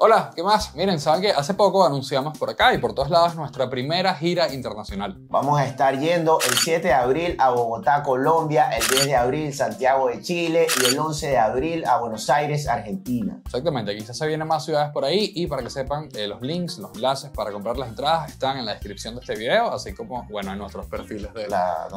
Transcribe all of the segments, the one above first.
Hola, ¿qué más? Miren, saben que hace poco anunciamos por acá y por todos lados nuestra primera gira internacional. Vamos a estar yendo el 7 de abril a Bogotá, Colombia, el 10 de abril Santiago de Chile y el 11 de abril a Buenos Aires, Argentina. Exactamente, quizás se vienen más ciudades por ahí y para que sepan, eh, los links, los enlaces para comprar las entradas están en la descripción de este video, así como, bueno, en nuestros perfiles de, la,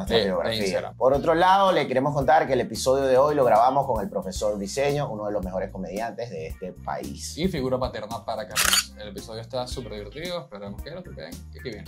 Instagram. Por otro lado, le queremos contar que el episodio de hoy lo grabamos con el profesor Viseño, uno de los mejores comediantes de este país. Y figura para Carlos. El episodio está súper divertido, esperemos que lo vean y que bien.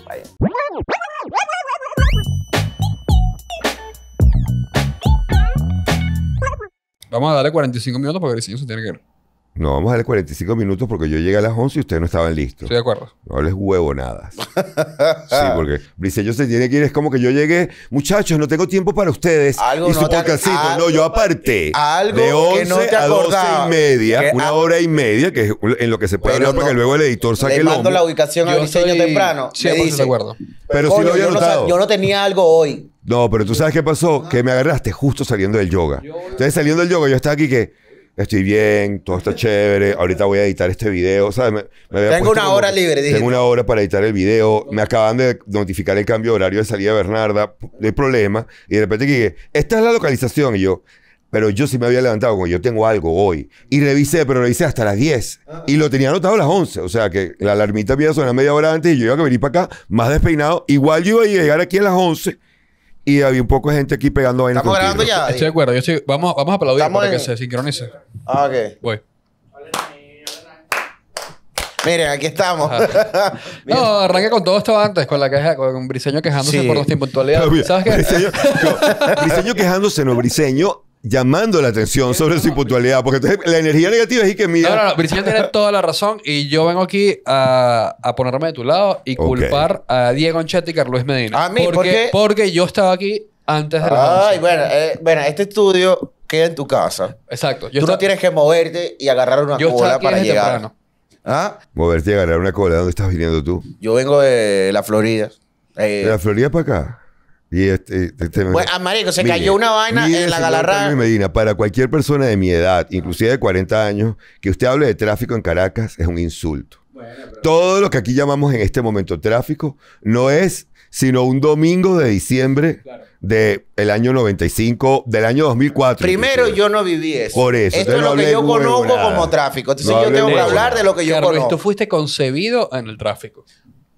Vamos a darle 45 minutos porque el diseño se tiene que ver. No vamos a darle 45 minutos porque yo llegué a las 11 y ustedes no estaban listos. Estoy de acuerdo. No les huevo nada. sí, porque Briseño se tiene que ir. Es como que yo llegué, muchachos, no tengo tiempo para ustedes. Algo y su no podcastito. No, yo aparté. Algo de a 12 y media, una hora y media, que es en lo que se puede hablar para que luego el editor saque el mando la ubicación a temprano. Sí, de acuerdo. Pero si lo había notado. yo no tenía algo hoy. No, pero tú sabes qué pasó, que me agarraste justo saliendo del yoga. Entonces saliendo del yoga yo estaba aquí que estoy bien, todo está chévere, ahorita voy a editar este video, tengo una hora libre, dije. Tengo una hora para editar el video, me acaban de notificar el cambio de horario de salida de Bernarda, no hay problema, y de repente dije, esta es la localización, y yo, pero yo sí me había levantado como yo tengo algo hoy, y revisé, pero revisé hasta las 10, y lo tenía anotado a las 11, o sea que la alarmita había sonado media hora antes, y yo iba a venir para acá, más despeinado, igual yo iba a llegar aquí a las 11, y había un poco de gente aquí pegando ahí. Estamos grabando ya. Estoy de acuerdo. Yo estoy, vamos, vamos a aplaudir Estamos para que se sincronice. Ah, ok. Voy. Miren, aquí estamos. No, arranque con todo esto antes, con la queja, con Briseño quejándose por los puntualidad. ¿Sabes qué? Briseño quejándose, no, Briseño llamando la atención sobre su puntualidad porque entonces la energía negativa es que mira. No, no, no, tiene toda la razón y yo vengo aquí a, ponerme de tu lado y culpar a Diego Anchetti y Carlos Medina. A mí, porque, Porque yo estaba aquí antes de la Ay, bueno, eh, bueno, este estudio queda en tu casa. Exacto. Tú no tienes que moverte y agarrar una cola para llegar. ¿Ah? Moverte y agarrar una cola. ¿Dónde estás viniendo tú? Yo vengo de la Florida. Eh, ¿De la Florida para acá? Y este, este, este a ah, se cayó una vaina en la galarra. Medina, para cualquier persona de mi edad, inclusive de 40 años, que usted hable de tráfico en Caracas es un insulto. Todo lo que aquí llamamos en este momento tráfico no es sino un domingo de diciembre de del año 95, del año 2004. Primero, yo no viví eso. Por eso. Esto es lo que yo conozco como tráfico. Entonces, yo tengo que hablar de lo que yo conozco. conozco. Tú fuiste concebido en el tráfico.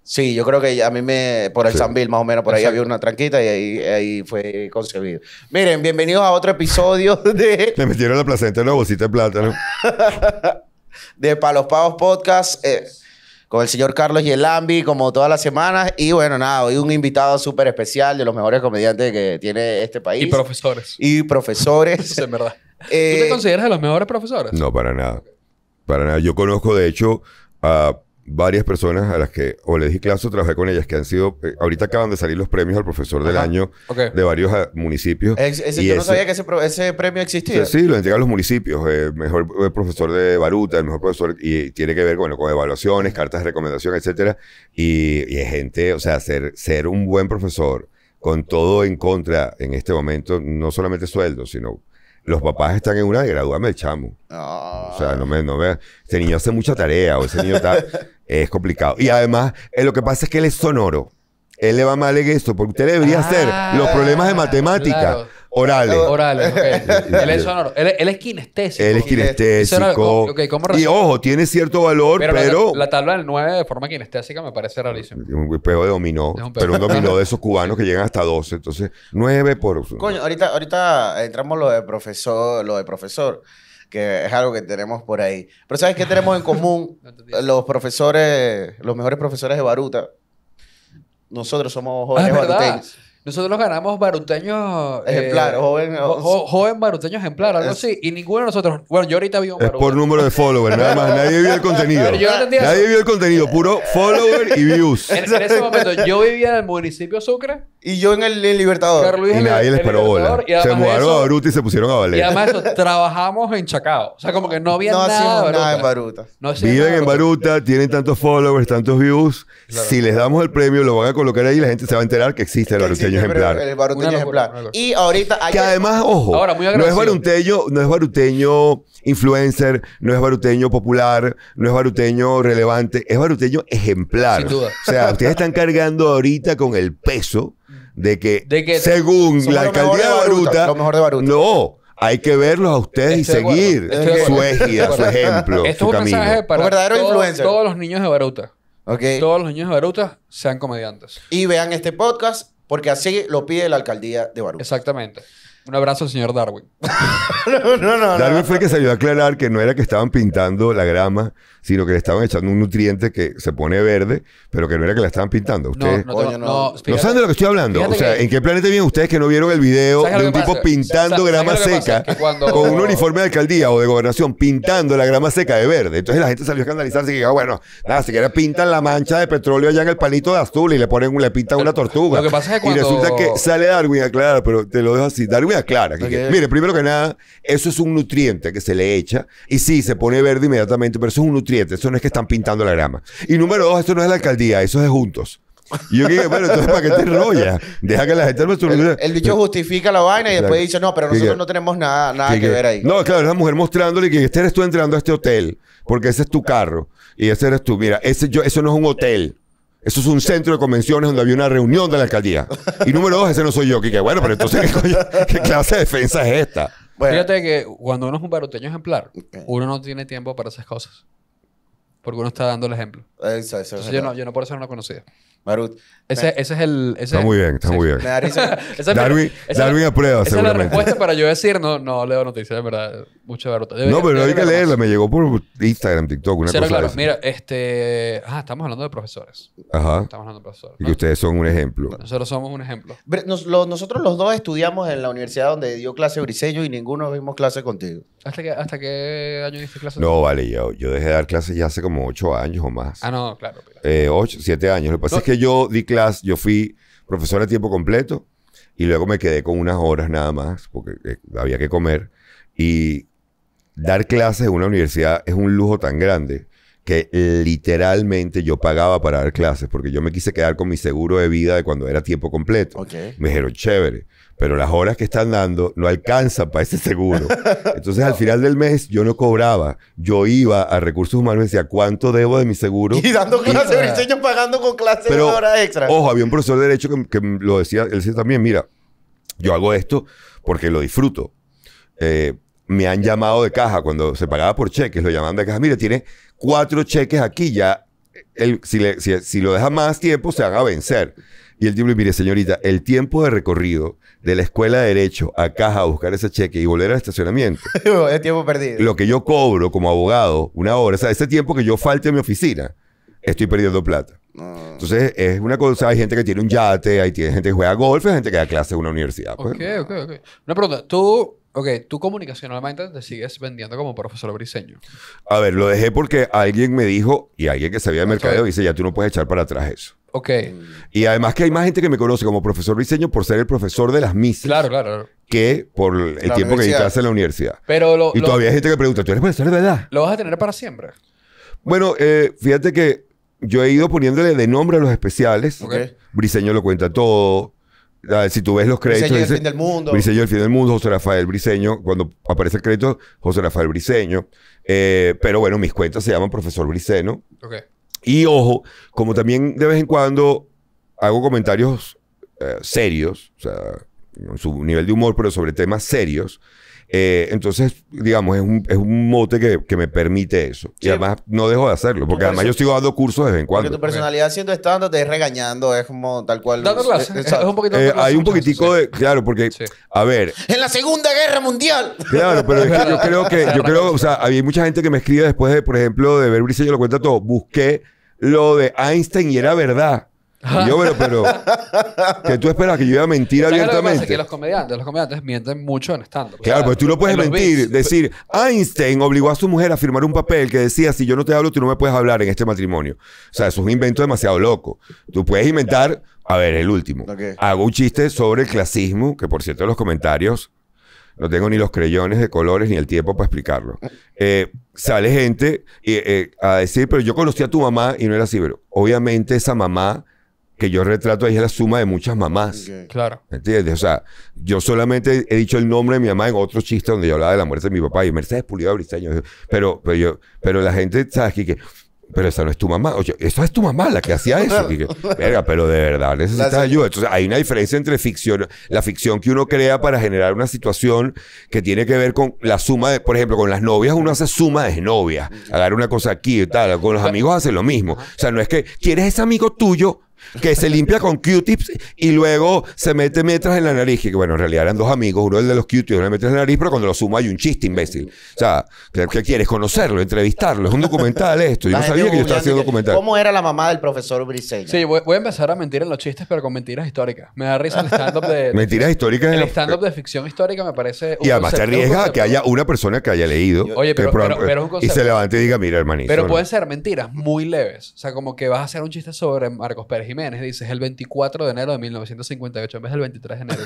Sí, yo creo que a mí me, por el San Bill, más o menos, por ahí había una tranquita y ahí, fue concebido. Miren, bienvenidos a otro episodio de... Le metieron la placenta en la bolsita de plátano. de Palos Pavos Podcast. Eh, con el señor Carlos Yelambi, como todas las semanas. Y bueno, nada, hoy un invitado súper especial de los mejores comediantes que tiene este país. Y profesores. Y profesores. verdad. Eh, ¿Tú te consideras de los mejores profesores? No, para nada. Para nada. Yo conozco, de hecho, a varias personas a las que o le di clase o trabajé con ellas que han sido eh, ahorita acaban de salir los premios al profesor del año de varios ah, municipios yo no sabía que ese, premio existía sí, lo entregan los municipios ...el eh, mejor eh, profesor de Baruta el mejor profesor y tiene que ver bueno, con evaluaciones cartas de recomendación etcétera y, y gente o sea ser, ser un buen profesor con todo en contra en este momento no solamente sueldo sino los papás están en una de el chamo. O sea, no me, no este niño hace mucha tarea o ese niño está. Es complicado. Y además, eh, lo que pasa es que él es sonoro. Él le va mal en eso, porque usted debería hacer los problemas de ah, matemática orales. Orales, él es sonoro. Él, es kinestésico. Él es kinestésico. y ojo, tiene cierto valor, pero, la, tabla del 9 de forma kinestésica me parece rarísimo. un peo de dominó. Pero un dominó de esos cubanos que llegan hasta 12. Entonces, 9 por. Coño, ahorita, ahorita entramos lo de profesor, lo de profesor que es algo que tenemos por ahí. Pero ¿sabes qué tenemos en común los profesores, los mejores profesores de Baruta? Nosotros somos jóvenes ah, nosotros ganamos baruteños. Ejemplar, eh, joven. ejemplar, algo así. Y ninguno de nosotros. Bueno, yo ahorita vi un Es por número de followers, nada más. Nadie vio el contenido. nadie vio el contenido, puro follower y views. En, ese momento, yo vivía en el municipio Sucre. Y yo en el, Libertador. y nadie les paró bola. Se mudaron a Baruta y se pusieron a valer. Y además, trabajamos en Chacao. O sea, como que no había no nada, en Baruta. Viven en Baruta, tienen tantos followers, tantos views. Si les damos el premio, lo van a colocar ahí y la gente se va a enterar que existe el ejemplar. El baruteño ejemplar. Y ahorita... que además, ojo, no es baruteño, no es baruteño influencer, no es baruteño popular, no es baruteño relevante, es baruteño ejemplar. Sin duda. O sea, ustedes están cargando ahorita con el peso de que, según la alcaldía de Baruta, No, hay que verlos a ustedes y seguir su eje, su ejemplo, Esto es un mensaje para todos, los niños de Baruta. Todos los niños de Baruta sean comediantes. Y vean este podcast porque así lo pide la alcaldía de Baruch. Exactamente. Un abrazo señor Darwin. no, no, Darwin fue el que salió a aclarar que no era que estaban pintando la grama, sino que le estaban echando un nutriente que se pone verde, pero que no era que la estaban pintando. no, no, no, no saben de lo que estoy hablando. O sea, ¿en qué planeta vienen ustedes que no vieron el video de un tipo pintando grama seca con un uniforme de alcaldía o de gobernación pintando la grama seca de verde? Entonces la gente salió a escandalizarse y dijo, bueno, nada, siquiera pintan la mancha de petróleo allá en el palito de azul y le ponen le pintan una tortuga. Lo que pasa es que cuando... Y resulta que sale Darwin a aclarar, pero te lo dejo así. Darwin aclara. mire, primero que nada, eso es un nutriente que se le echa y sí, se pone verde inmediatamente, pero eso es un nutriente eso no es que están pintando la grama. Y número dos, eso no es la alcaldía, eso es juntos. Y yo dije, bueno, entonces ¿para qué te enrollas? Deja que la gente... El, el bicho justifica la vaina y después dice, no, pero nosotros no tenemos nada, nada que ver ahí. No, claro, es la mujer mostrándole que este eres tú entrando a este hotel, porque ese es tu carro y ese eres tú. Mira, ese, yo, eso no es un hotel. Eso es un centro de convenciones donde había una reunión de la alcaldía. Y número dos, ese no soy yo. Que, bueno, pero entonces, ¿qué, clase de defensa es esta? Fíjate que cuando uno es un baroteño ejemplar, uno no tiene tiempo para esas cosas porque uno está dando el ejemplo. Exacto. yo, no, yo no por eso no lo conocía. Marut, ese, ese es el... está muy bien, está muy bien. Darwin, aprueba, Esa es la respuesta para yo decir, no, no leo noticias, de verdad. Mucha verdad. no, pero no hay que leerla. Me llegó por Instagram, TikTok, una sí, cosa claro. Mira, este... Ah, estamos hablando de profesores. Ajá. Estamos hablando de profesores. Y ustedes son un ejemplo. Nosotros somos un ejemplo. nosotros los dos estudiamos en la universidad donde dio clase Briseño y ninguno vimos clase contigo. ¿Hasta qué, hasta qué año diste clase? No, vale. Yo, yo dejé de dar clases ya hace como ocho años o más. Ah, no, claro. Eh, ocho, siete años. Lo que pasa es que yo di clases yo fui profesor a tiempo completo y luego me quedé con unas horas nada más porque eh, había que comer. Y dar clases en una universidad es un lujo tan grande que literalmente yo pagaba para dar clases porque yo me quise quedar con mi seguro de vida de cuando era tiempo completo. Me dijeron, chévere, pero las horas que están dando no alcanzan para ese seguro. Entonces, al final del mes, yo no cobraba. Yo iba a recursos humanos y decía, ¿cuánto debo de mi seguro? Y dando clases de diseño, pagando con clases de hora extra. Ojo, había un profesor de Derecho que, lo decía, él decía también, mira, yo hago esto porque lo disfruto. Eh, me han llamado de caja cuando se pagaba por cheques, lo llamaban de caja. Mira, tiene cuatro cheques aquí ya. si, le, si lo deja más tiempo, se van a vencer. Y el tipo, mire, señorita, el tiempo de recorrido de la escuela de Derecho a caja a buscar ese cheque y volver al estacionamiento. es tiempo perdido. Lo que yo cobro como abogado, una hora, o sea, ese tiempo que yo falte en mi oficina, estoy perdiendo plata. Entonces, es una cosa, hay gente que tiene un yate, hay gente que juega golf, hay gente que da clases en una universidad. Pues, ok, ok, ok. Una pregunta, tú Ok, tú comunicacionalmente te sigues vendiendo como profesor briseño. A ver, lo dejé porque alguien me dijo, y alguien que sabía de mercadeo, dice, ya tú no puedes echar para atrás eso. Ok. Y además que hay más gente que me conoce como profesor briseño por ser el profesor de las misas. Claro, claro, claro. Que por el tiempo que en la universidad. Pero lo, Y todavía hay gente que pregunta, ¿tú eres profesor de verdad? ¿Lo vas a tener para siempre? Bueno, eh, fíjate que yo he ido poniéndole de nombre a los especiales. Ok. Briseño lo cuenta todo. Si tú ves los créditos. Briseño el fin del mundo. fin del mundo, José Rafael Briseño. Cuando aparece el crédito, José Rafael Briseño. Eh, pero bueno, mis cuentas se llaman Profesor Briseño. Y ojo, como también de vez en cuando hago comentarios eh, serios, o sea, en su nivel de humor, pero sobre temas serios. Eh, entonces, digamos, es un, mote que, me permite eso. Y además no dejo de hacerlo, porque además yo sigo dando cursos de vez en cuando. Porque tu personalidad siendo estándar te es regañando, es como tal cual. Eh, es, un poquito eh, hay un poquitico de. Claro, porque. A ver. En la Segunda Guerra Mundial. Claro, pero es que yo creo que. Yo creo, o sea, hay mucha gente que me escribe después de, por ejemplo, de ver Brice, yo lo cuenta todo. Busqué lo de Einstein y era verdad yo, pero, pero, que tú esperas que yo vaya a mentir abiertamente. los comediantes, los comediantes mienten mucho en stand Claro, pues tú lo puedes mentir, decir, Einstein obligó a su mujer a firmar un papel que decía, si yo no te hablo, tú no me puedes hablar en este matrimonio. O sea, es un invento demasiado loco. Tú puedes inventar, a ver, el último. Hago un chiste sobre el clasismo, que por cierto en los comentarios no tengo ni los creyones de colores ni el tiempo para explicarlo. Eh, sale gente eh, eh, a decir, pero yo conocí a tu mamá y no era así, pero obviamente esa mamá que yo retrato ahí es la suma de muchas mamás. Claro. ¿Entiendes? O sea, yo solamente he dicho el nombre de mi mamá en otro chiste donde yo hablaba de la muerte de mi papá y Mercedes Pulido Briseño. Pero, pero, yo, pero la gente, ¿sabes? Que, pero esa no es tu mamá. Oye, esa es tu mamá la que hacía eso. pero de verdad necesitas ayuda. Entonces, hay una diferencia entre ficción, la ficción que uno crea para generar una situación que tiene que ver con la suma de, por ejemplo, con las novias, uno hace suma de novias. Agarra una cosa aquí y tal. Con los amigos hace lo mismo. O sea, no es que quieres ese amigo tuyo que se limpia con Q-tips y luego se mete metras en la nariz. Que bueno, en realidad eran dos amigos, uno el de los Q-tips y uno de metras en la nariz, pero cuando lo suma hay un chiste, imbécil. O sea, ¿qué quieres? ¿Conocerlo? ¿Entrevistarlo? Es un documental esto. Yo no sabía que yo estaba haciendo documental. ¿Cómo era la mamá del profesor Briseño? Sí, voy, a empezar a mentir en los chistes, pero con mentiras históricas. Me da risa el stand-up de. ¿Mentiras históricas? El stand-up de ficción histórica me parece. Un y además te arriesgas que haya una persona que haya leído. Oye, pero, Y se levante y diga, mira, hermanito. Pero pueden ser mentiras muy leves. O sea, como que vas a hacer un chiste sobre Marcos Pérez Jiménez, dices el 24 de enero de 1958 en vez del 23 de enero.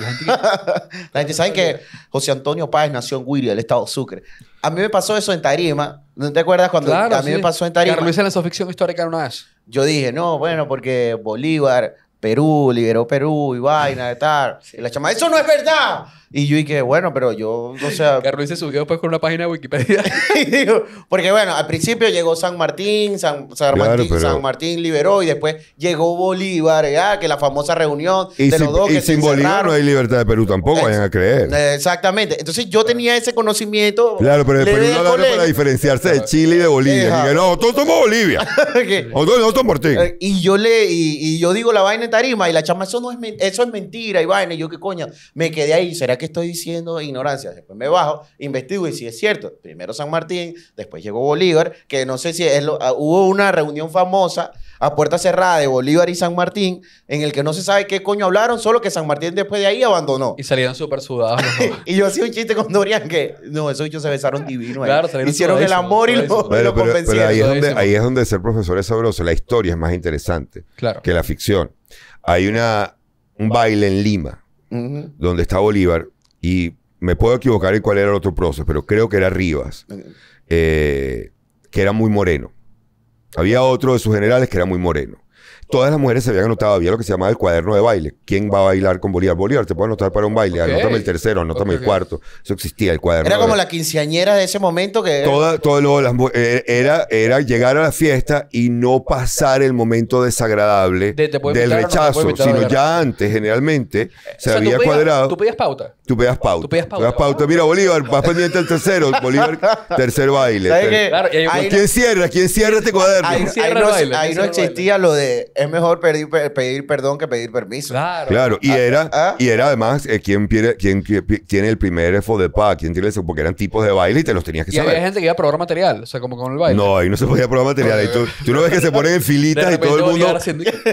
La gente, sabe que José Antonio Páez nació en Guiria, el estado Sucre. A mí me pasó eso en Tarima. ¿No te acuerdas cuando a mí me pasó en Tarima? Carlos en la ficción histórica una vez. Yo dije, no, bueno, porque Bolívar, Perú, liberó Perú y vaina y tal. la chama, eso no es verdad. Y yo dije, bueno, pero yo, o sea... Carlos se subió después pues, con una página de Wikipedia. porque bueno, al principio llegó San Martín, San, San Martín, San Martín liberó y después llegó Bolívar, eh, ah, que la famosa reunión y de los dos y sin Bolívar no hay libertad de Perú tampoco, vayan a creer. Exactamente. Entonces yo tenía ese conocimiento. Claro, pero el Perú no para diferenciarse de Chile y de Bolivia. Dije, no, todos somos Bolivia. okay. todos somos Martín. Eh, y yo le, y, y, yo digo la vaina de tarima y la chama, eso no es, eso es mentira y vaina. Y yo, ¿qué coño? Me quedé ahí, ¿será que estoy diciendo ignorancia. Después me bajo, investigo y si es cierto. Primero San Martín, después llegó Bolívar, que no sé si es ah, hubo una reunión famosa a puerta cerrada de Bolívar y San Martín, en el que no se sabe qué coño hablaron, solo que San Martín después de ahí abandonó. Y salieron súper sudados. y yo hacía un chiste con Dorian que, no, esos bichos se besaron divino. Hicieron el amor y lo, convencieron ahí, es donde, ser profesor es sabroso. La historia es más interesante que la ficción. Hay una, un baile en Lima donde está Bolívar, y me puedo equivocar en cuál era el otro proceso, pero creo que era Rivas, eh, que era muy moreno. Había otro de sus generales que era muy moreno todas las mujeres se habían anotado. Había lo que se llamaba el cuaderno de baile. ¿Quién va a bailar con Bolívar? Bolívar te puede anotar para un baile. Anótame el tercero, anótame el cuarto. Eso existía, el cuaderno. Era como la quinceañera de ese momento que... todo eh, era, era llegar a la fiesta y no pasar el momento desagradable del rechazo, sino ya antes, generalmente, se había cuadrado. Tú pedías pauta. Tú pedías pauta. Tú pedías pauta. Mira, Bolívar, vas pendiente al tercero. Bolívar, tercer baile. ¿A ¿Quién cierra? ¿Quién cierra este cuaderno? ahí no existía lo de es mejor pedir, pedir perdón que pedir permiso. Claro. claro. Y, ah, era, ah. y era además eh, quién tiene el primer FODEPA, quién tiene eso, porque eran tipos de baile y te los tenías que saber. Y había gente que iba a probar material, o sea, como con el baile. No, ahí no se podía probar material. tú, tú lo ves que se ponen en filitas y todo el mundo.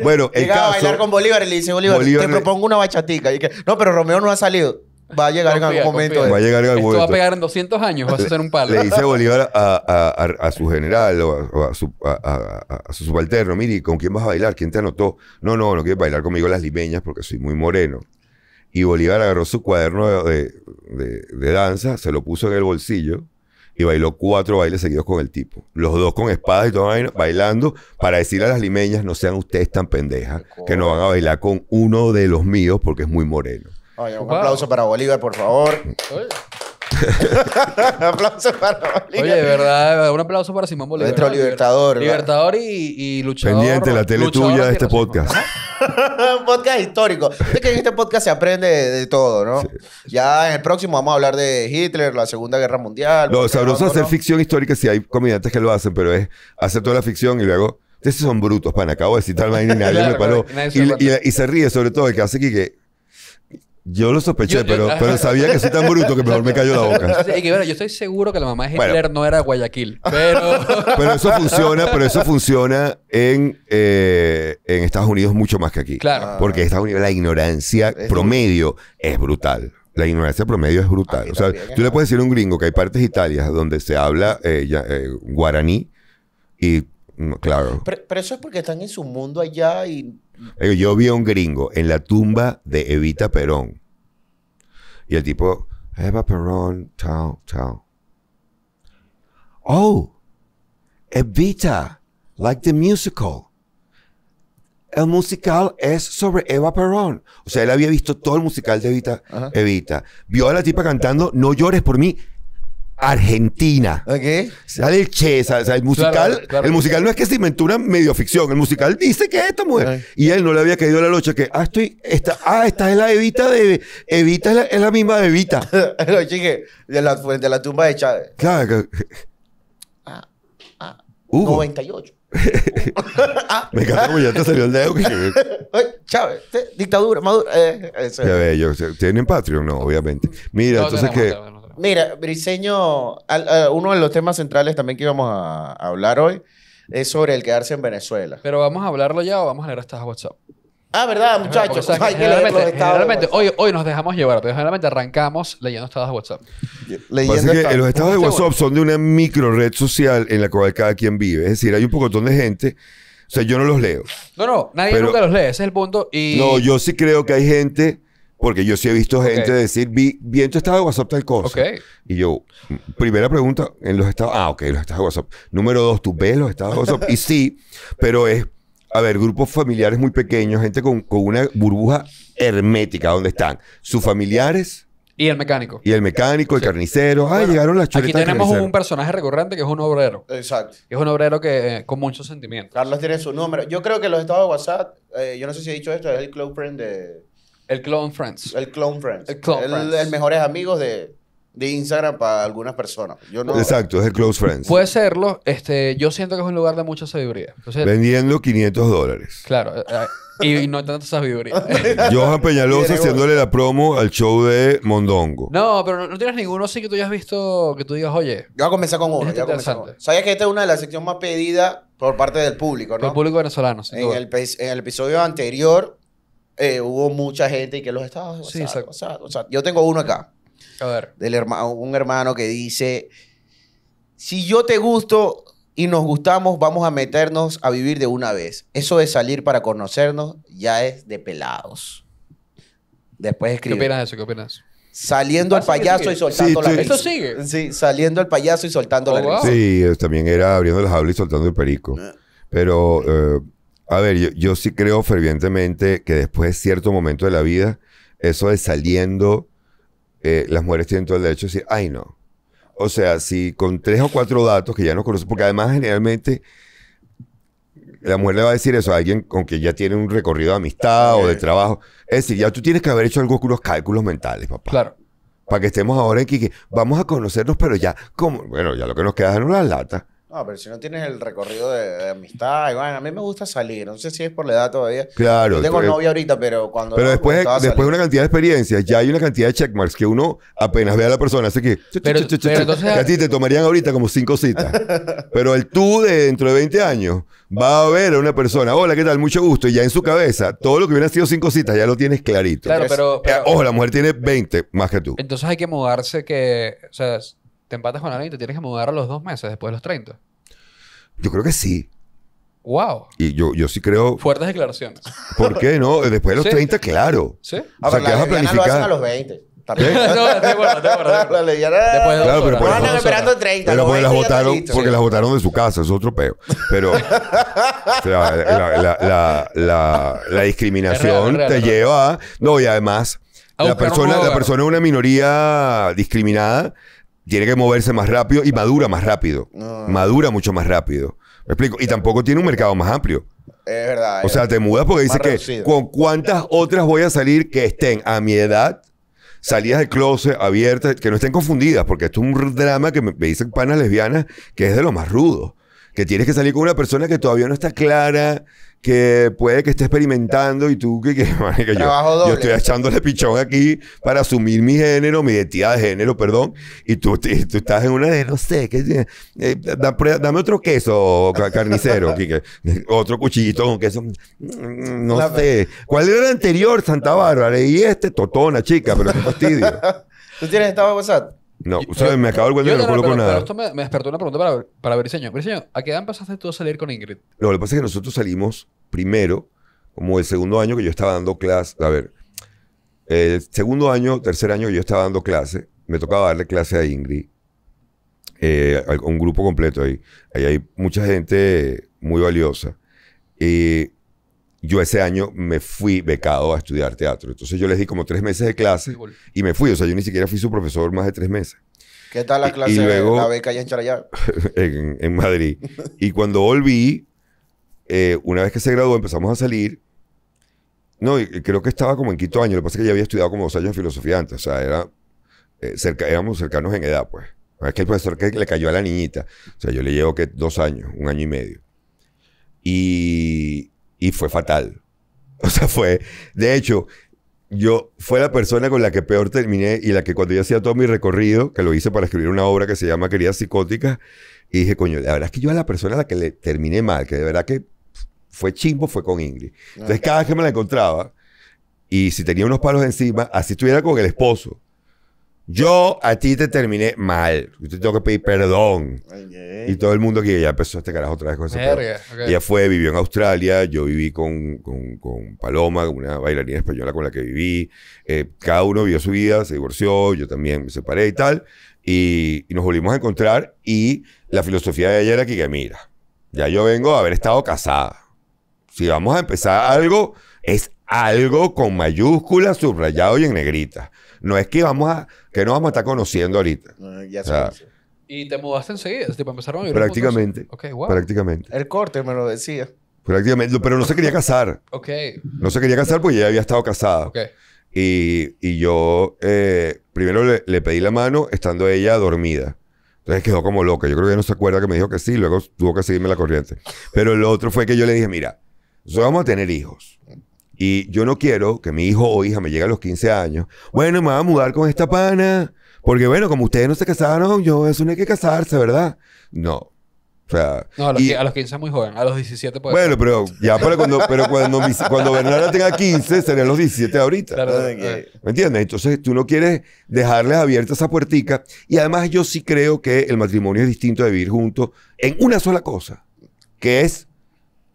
Bueno, el Llega a bailar con Bolívar y le dice Bolívar, te propongo una bachatica. Y que, no, pero Romeo no ha salido. Va a llegar en algún momento. Va a llegar va a pegar en 200 años, a ser un palo. Le dice Bolívar a, su general o a, su, subalterno, mire, ¿con quién vas a bailar? ¿Quién te anotó? No, no, no quieres bailar conmigo las limeñas porque soy muy moreno. Y Bolívar agarró su cuaderno de, danza, se lo puso en el bolsillo y bailó cuatro bailes seguidos con el tipo. Los dos con espadas y todo bailando para decirle a las limeñas, no sean ustedes tan pendejas, que no van a bailar con uno de los míos porque es muy moreno. Oye, un aplauso para Bolívar, por favor. un aplauso para Bolívar. Oye, de verdad, un aplauso para Simón Bolívar. Dentro libertador. Libertador y, luchador. Pendiente la tele tuya de este podcast. un podcast histórico. Es que en este podcast se aprende de, todo, ¿no? Ya en el próximo vamos a hablar de Hitler, la Segunda Guerra Mundial. Lo sabroso es hacer ficción histórica si hay comediantes que lo hacen, pero es hacer toda la ficción y luego... Esos son brutos, pan. Acabo de citar y nadie me paró. y, se ríe sobre todo el que hace que yo lo sospeché, pero, sabía que soy tan bruto que mejor me cayó la boca. yo estoy seguro que la mamá de Hitler no era de Guayaquil, pero... pero eso funciona, pero eso funciona en, eh, en Estados Unidos mucho más que aquí. Claro. Ah. Porque en Estados Unidos la ignorancia promedio es brutal. La ignorancia promedio es brutal. Ah, o sea, tú le puedes decir a un gringo que hay partes de donde se habla eh, eh, guaraní y... Mm, claro. Pero, pero eso es porque están en su mundo allá y eh, yo vi a un gringo en la tumba de Evita Perón. Y el tipo, Eva Perón, chao chao Oh, Evita, like the musical. El musical es sobre Eva Perón. O sea, él había visto todo el musical de Evita. Evita. Vio a la tipa cantando No llores por mí Argentina. qué? Sale el Che, O sea, el musical. el musical no es que se inventó una medio ficción. El musical dice que es esta mujer. Y él no le había caído la locha que, ah, estoy, esta, ah, esta es la Evita de, Evita es la, misma de Evita. de, la, de la tumba de Chávez. Claro. Ah, ah, 98. Ah. Me encanta como ya te salió el dedo. Chávez, dictadura, Maduro. Eh, ya ve, ellos tienen Patreon, no, obviamente. Mira, entonces que... Mira, Briseño, eh, uno de los temas centrales también que íbamos a, hablar hoy es sobre el quedarse en Venezuela. Pero vamos a hablarlo ya o vamos a leer de WhatsApp. Ah, ¿verdad, muchachos? hoy, hoy nos dejamos llevar, pero generalmente arrancamos leyendo estados de WhatsApp. que los estados de WhatsApp son de una micro red social en la cual cada quien vive. Es decir, hay un poco de gente o sea, yo no los leo. No, no, nadie nunca los lee, ese es el punto. No, yo sí creo que hay gente porque yo sí he visto gente decir, vi, en tu estado de WhatsApp tal cosa. Y yo, primera pregunta, en los estados. Ah, ok, los estados de WhatsApp. Número dos, ¿tú ves los estados de WhatsApp? y sí, pero es, a ver, grupos familiares muy pequeños, gente con, una burbuja hermética donde están sus familiares. Y el mecánico. Y el mecánico, el carnicero. Ah, llegaron las chuletas. Aquí tenemos un personaje recurrente que es un obrero. Exacto. Es un obrero que eh, con muchos sentimientos. Carlos tiene su número. Yo creo que los estados de WhatsApp, eh, yo no sé si he dicho esto, es el club friend de, el Clone Friends. El Clone Friends. El, Clone Friends. el mejores amigos de, de Instagram para algunas personas. Exacto, es el Close Friends. Puede serlo. Este, yo siento que es un lugar de mucha sabiduría. Vendiendo 500 dólares. Claro. Eh, eh, y no tanta sabiduría. Johan Peñalosa haciéndole la promo al show de Mondongo. No, pero no, tienes ninguno así que tú hayas visto que tú digas, oye. Yo voy a comenzar con uno. Sabías que esta es una de las secciones más pedidas por parte del público, ¿no? Por el público venezolano, sí. En en el episodio anterior eh, hubo mucha gente y que los estados Sí, O sea, yo tengo uno acá. A ver. Del hermano, un hermano que dice: Si yo te gusto y nos gustamos, vamos a meternos a vivir de una vez. Eso de salir para conocernos ya es de pelados. Después escribe. ¿Qué opinas eso? ¿Qué opinas? Saliendo al payaso y soltando la sí. ¿Eso sigue? Sí, saliendo al payaso y soltando la oh, Sí, también era abriendo el jaula y soltando el perico. Ah. Pero. Eh, a ver, yo, sí creo fervientemente que después de cierto momento de la vida, eso de saliendo, eh, las mujeres tienen todo el derecho de decir, ay no. O sea, si con tres o cuatro datos que ya no conoces, porque además generalmente la mujer le va a decir eso a alguien con quien ya tiene un recorrido de amistad o de trabajo. Es decir, ya tú tienes que haber hecho algunos cálculos mentales, papá. Claro. Para que estemos ahora en que vamos a conocernos, pero ya, como, bueno, ya lo que nos queda es una lata. No, pero si no tienes el recorrido de, amistad, bueno, a mí me gusta salir, no sé si es por la edad todavía. Claro. Yo tengo novia ahorita, pero cuando... Pero después, de una cantidad de experiencias, ya hay una cantidad de checkmarks que uno apenas ve a la persona, así que... Pero, que a ti te tomarían ahorita como cinco citas. pero el tú de dentro de 20 años va a ver a una persona, hola, ¿qué tal? Mucho gusto. Y ya en su cabeza, todo lo que hubieran sido cinco citas ya lo tienes clarito. Claro, pero... Ojo, la mujer tiene 20 más que tú. Entonces hay que mudarse que... O sea, te empatas con alguien y te tienes que mudar a los dos meses después de los 30. Yo creo que sí. Wow. Y yo, yo sí creo. Fuertes declaraciones. ¿Por qué no? Después de los 30, claro. Sí. o sea, que vas a planificar. Lo hacen a los 20. ¿También? no, te acuerdo, de acuerdo. Después de claro, pero por no, no, esperando 30. Pero porque las votaron, este porque las votaron de su casa, es otro peo. Pero la, la, la, discriminación te lleva a... No, y además, la persona es una minoría discriminada tiene que moverse más rápido y madura más rápido. Madura mucho más rápido. ¿Me explico? Y tampoco tiene un mercado más amplio. Es verdad. O sea, te mudas porque dice que con cuántas otras voy a salir que estén a mi edad, salidas de closet, abiertas, que no estén confundidas, porque esto es un drama que me dicen panas lesbianas que es de lo más rudo. Que tienes que salir con una persona que todavía no está clara que puede que esté experimentando y tú que, yo, estoy echándole pichón aquí para asumir mi género, mi identidad de género, perdón, y tú, tú estás en una de, no sé, que, eh, eh, dame otro queso, carnicero, otro cuchillito con queso, no sé. ¿Cuál era el anterior, Santa Bárbara? Y este, Totona, chica, pero qué fastidio. ¿Tú tienes estado no, ¿sabes? Me acabó el cuento y no recuerdo nada. Pero esto me, despertó una pregunta para, para Briseño. Briseño, ¿a qué edad empezaste tú a salir con Ingrid? No, lo que pasa es que nosotros salimos primero, como el segundo año que yo estaba dando clase. A ver, el segundo año, tercer año que yo estaba dando clase, me tocaba darle clase a Ingrid. Eh, a un grupo completo ahí. Ahí hay mucha gente muy valiosa. Eh, yo ese año me fui becado a estudiar teatro. Entonces yo les di como tres meses de clase y me fui. O sea, yo ni siquiera fui su profesor más de tres meses. ¿Qué tal la clase de la beca allá en Charayá? en, Madrid. y cuando volví, eh, una vez que se graduó, empezamos a salir. No, creo que estaba como en quinto año. Lo que pasa es que ya había estudiado como dos años de filosofía antes. O sea, era, eh, cerca, éramos cercanos en edad, pues. Es que el profesor que le cayó a la niñita. O sea, yo le llevo que dos años, un año y medio. Y, y fue fatal. O sea, fue, de hecho, yo fue la persona con la que peor terminé y la que cuando yo hacía todo mi recorrido, que lo hice para escribir una obra que se llama Querida Psicótica, y dije, coño, la verdad es que yo a la persona a la que le terminé mal, que de verdad que fue chimbo, fue con Ingrid. Entonces, cada vez que me la encontraba, y si tenía unos palos encima, así estuviera con el esposo, yo a ti te terminé mal. Yo te tengo que pedir perdón. Y todo el mundo aquí ya empezó este carajo otra vez con ese Ya Ella fue, vivió en Australia. Yo viví con, con, con Paloma, una bailarina española con la que viví. Eh, cada uno vivió su vida, se divorció, yo también me separé y tal. Y, nos volvimos a encontrar. Y la filosofía de ella era que, mira, ya yo vengo a haber estado casada. Si vamos a empezar algo, es algo con mayúsculas, subrayado y en negrita. No es que vamos a, que no vamos a estar conociendo ahorita. ya Y te mudaste enseguida, tipo, empezaron a Prácticamente. wow. Prácticamente. El corte me lo decía. Prácticamente, pero no se quería casar. Ok. No se quería casar porque ella había estado casada. Ok. Y, yo eh, primero le, pedí la mano estando ella dormida. Entonces quedó como loca. Yo creo que no se acuerda que me dijo que sí, luego tuvo que seguirme la corriente. Pero lo otro fue que yo le dije, mira, nosotros vamos a tener hijos. Y yo no quiero que mi hijo o hija me llegue a los 15 años. Bueno, me va a mudar con esta pana. Porque bueno, como ustedes no se casaron, yo eso no hay que casarse, ¿verdad? No. O sea, no, a los, 15 es muy joven, a los 17 puede Bueno, ser. pero ya para cuando, pero cuando, mi, cuando Bernarda tenga 15, serían los 17 ahorita. ¿Me entiendes? Entonces tú no quieres dejarles abierta esa puertica. Y además yo sí creo que el matrimonio es distinto de vivir juntos en una sola cosa, que es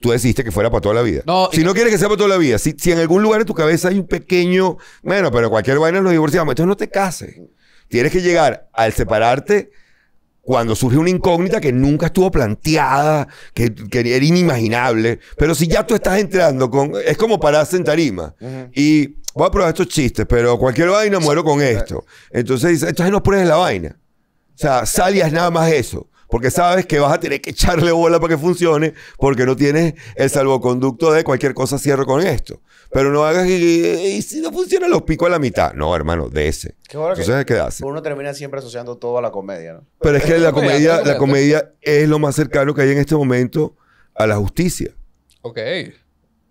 tú decidiste que fuera para toda la vida. si no, quieres que sea para toda la vida, si, en algún lugar de tu cabeza hay un pequeño, bueno, pero cualquier vaina nos divorciamos, entonces no te cases. Tienes que llegar al separarte cuando surge una incógnita que nunca estuvo planteada, que, era inimaginable. Pero si ya tú estás entrando con. Es como pararse en tarima. Y voy a probar estos chistes, pero cualquier vaina muero con esto. Entonces dice: Entonces no pruebes la vaina. O sea, salías nada más eso. Porque sabes que vas a tener que echarle bola para que funcione, porque no tienes el salvoconducto de cualquier cosa cierro con esto. Pero no hagas y, si no funciona, los pico a la mitad. No, hermano, de ese. Qué ¿qué hace? Uno termina siempre asociando todo a la comedia, ¿no? Pero es que la comedia, la comedia es lo más cercano que hay en este momento a la justicia. Ok.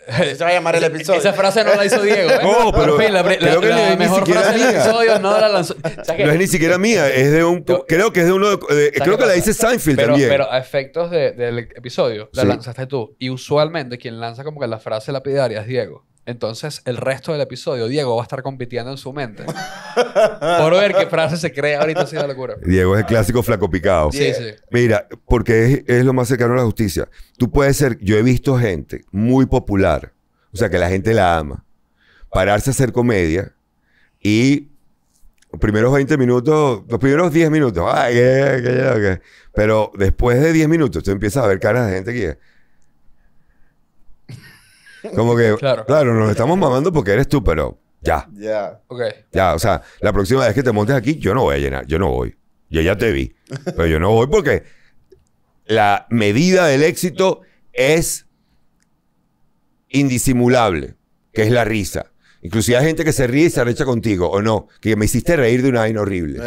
Se va a llamar el episodio. Esa frase no la hizo Diego. ¿eh? No, pero. la, creo que la mejor frase del episodio no la lanzó. no es ni siquiera mía, es de un. creo que es de uno. creo que, la dice Seinfeld también. Pero a efectos del episodio, la lanzaste tú. Y usualmente quien lanza como que la frase lapidaria es Diego. Entonces, el resto del episodio, Diego va a estar compitiendo en su mente. por ver qué frase se cree ahorita así de locura. Diego es el clásico flaco picado. Sí, sí. Mira, porque es, lo más cercano a la justicia. Tú puedes ser, yo he visto gente muy popular, o sea, que la gente la ama, pararse a hacer comedia y los primeros 20 minutos, los primeros 10 minutos, ay, pero después de 10 minutos tú empiezas a ver caras de gente que como que, claro. nos estamos mamando porque eres tú, pero ya. Ya. Ya, o sea, la próxima vez que te montes aquí, yo no voy a llenar, yo no voy. Yo ya te vi, pero yo no voy porque la medida del éxito es indisimulable, que es la risa. Inclusive hay gente que se ríe y se arrecha contigo, o no, que me hiciste reír de una vaina horrible.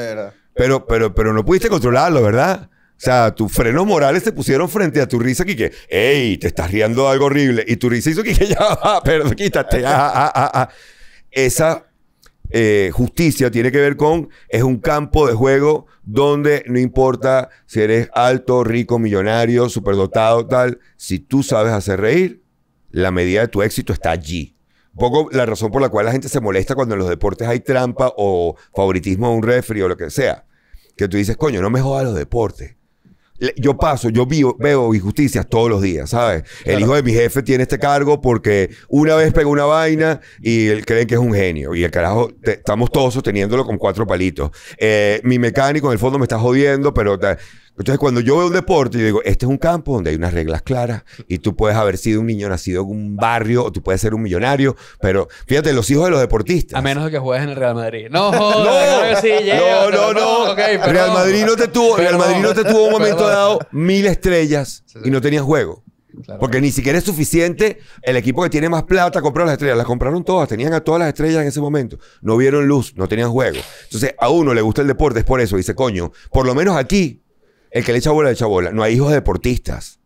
Pero, pero, pero no pudiste controlarlo, ¿verdad? sea, tus frenos morales te pusieron frente a tu risa, que ¡Ey! Te estás riendo de algo horrible. Y tu risa hizo que ya va, ah, quítate. Ah, ah, Esa eh, justicia tiene que ver con, es un campo de juego donde no importa si eres alto, rico, millonario, superdotado, tal, si tú sabes hacer reír, la medida de tu éxito está allí. Un poco la razón por la cual la gente se molesta cuando en los deportes hay trampa o favoritismo a un refri o lo que sea. Que tú dices, coño, no me jodas los deportes. Yo paso, yo vivo veo injusticias todos los días, ¿sabes? El hijo de mi jefe tiene este cargo porque una vez pegó una vaina y él creen que es un genio. Y el carajo, estamos todos sosteniéndolo con cuatro palitos. Eh, mi mecánico en el fondo me está jodiendo, pero... Entonces, cuando yo veo un deporte, y digo, este es un campo donde hay unas reglas claras y tú puedes haber sido un niño nacido en un barrio o tú puedes ser un millonario, pero fíjate, los hijos de los deportistas. A menos de que juegues en el Real Madrid. No, no, no, no, no, Real Madrid no te tuvo, Real Madrid no te tuvo un momento dado mil estrellas y no tenía juego. Porque ni siquiera es suficiente el equipo que tiene más plata compró las estrellas. Las compraron todas, tenían a todas las estrellas en ese momento. No vieron luz, no tenían juego. Entonces, a uno le gusta el deporte, es por eso. Dice, coño, por lo menos aquí el que le echa bola, le echa bola. No hay hijos deportistas.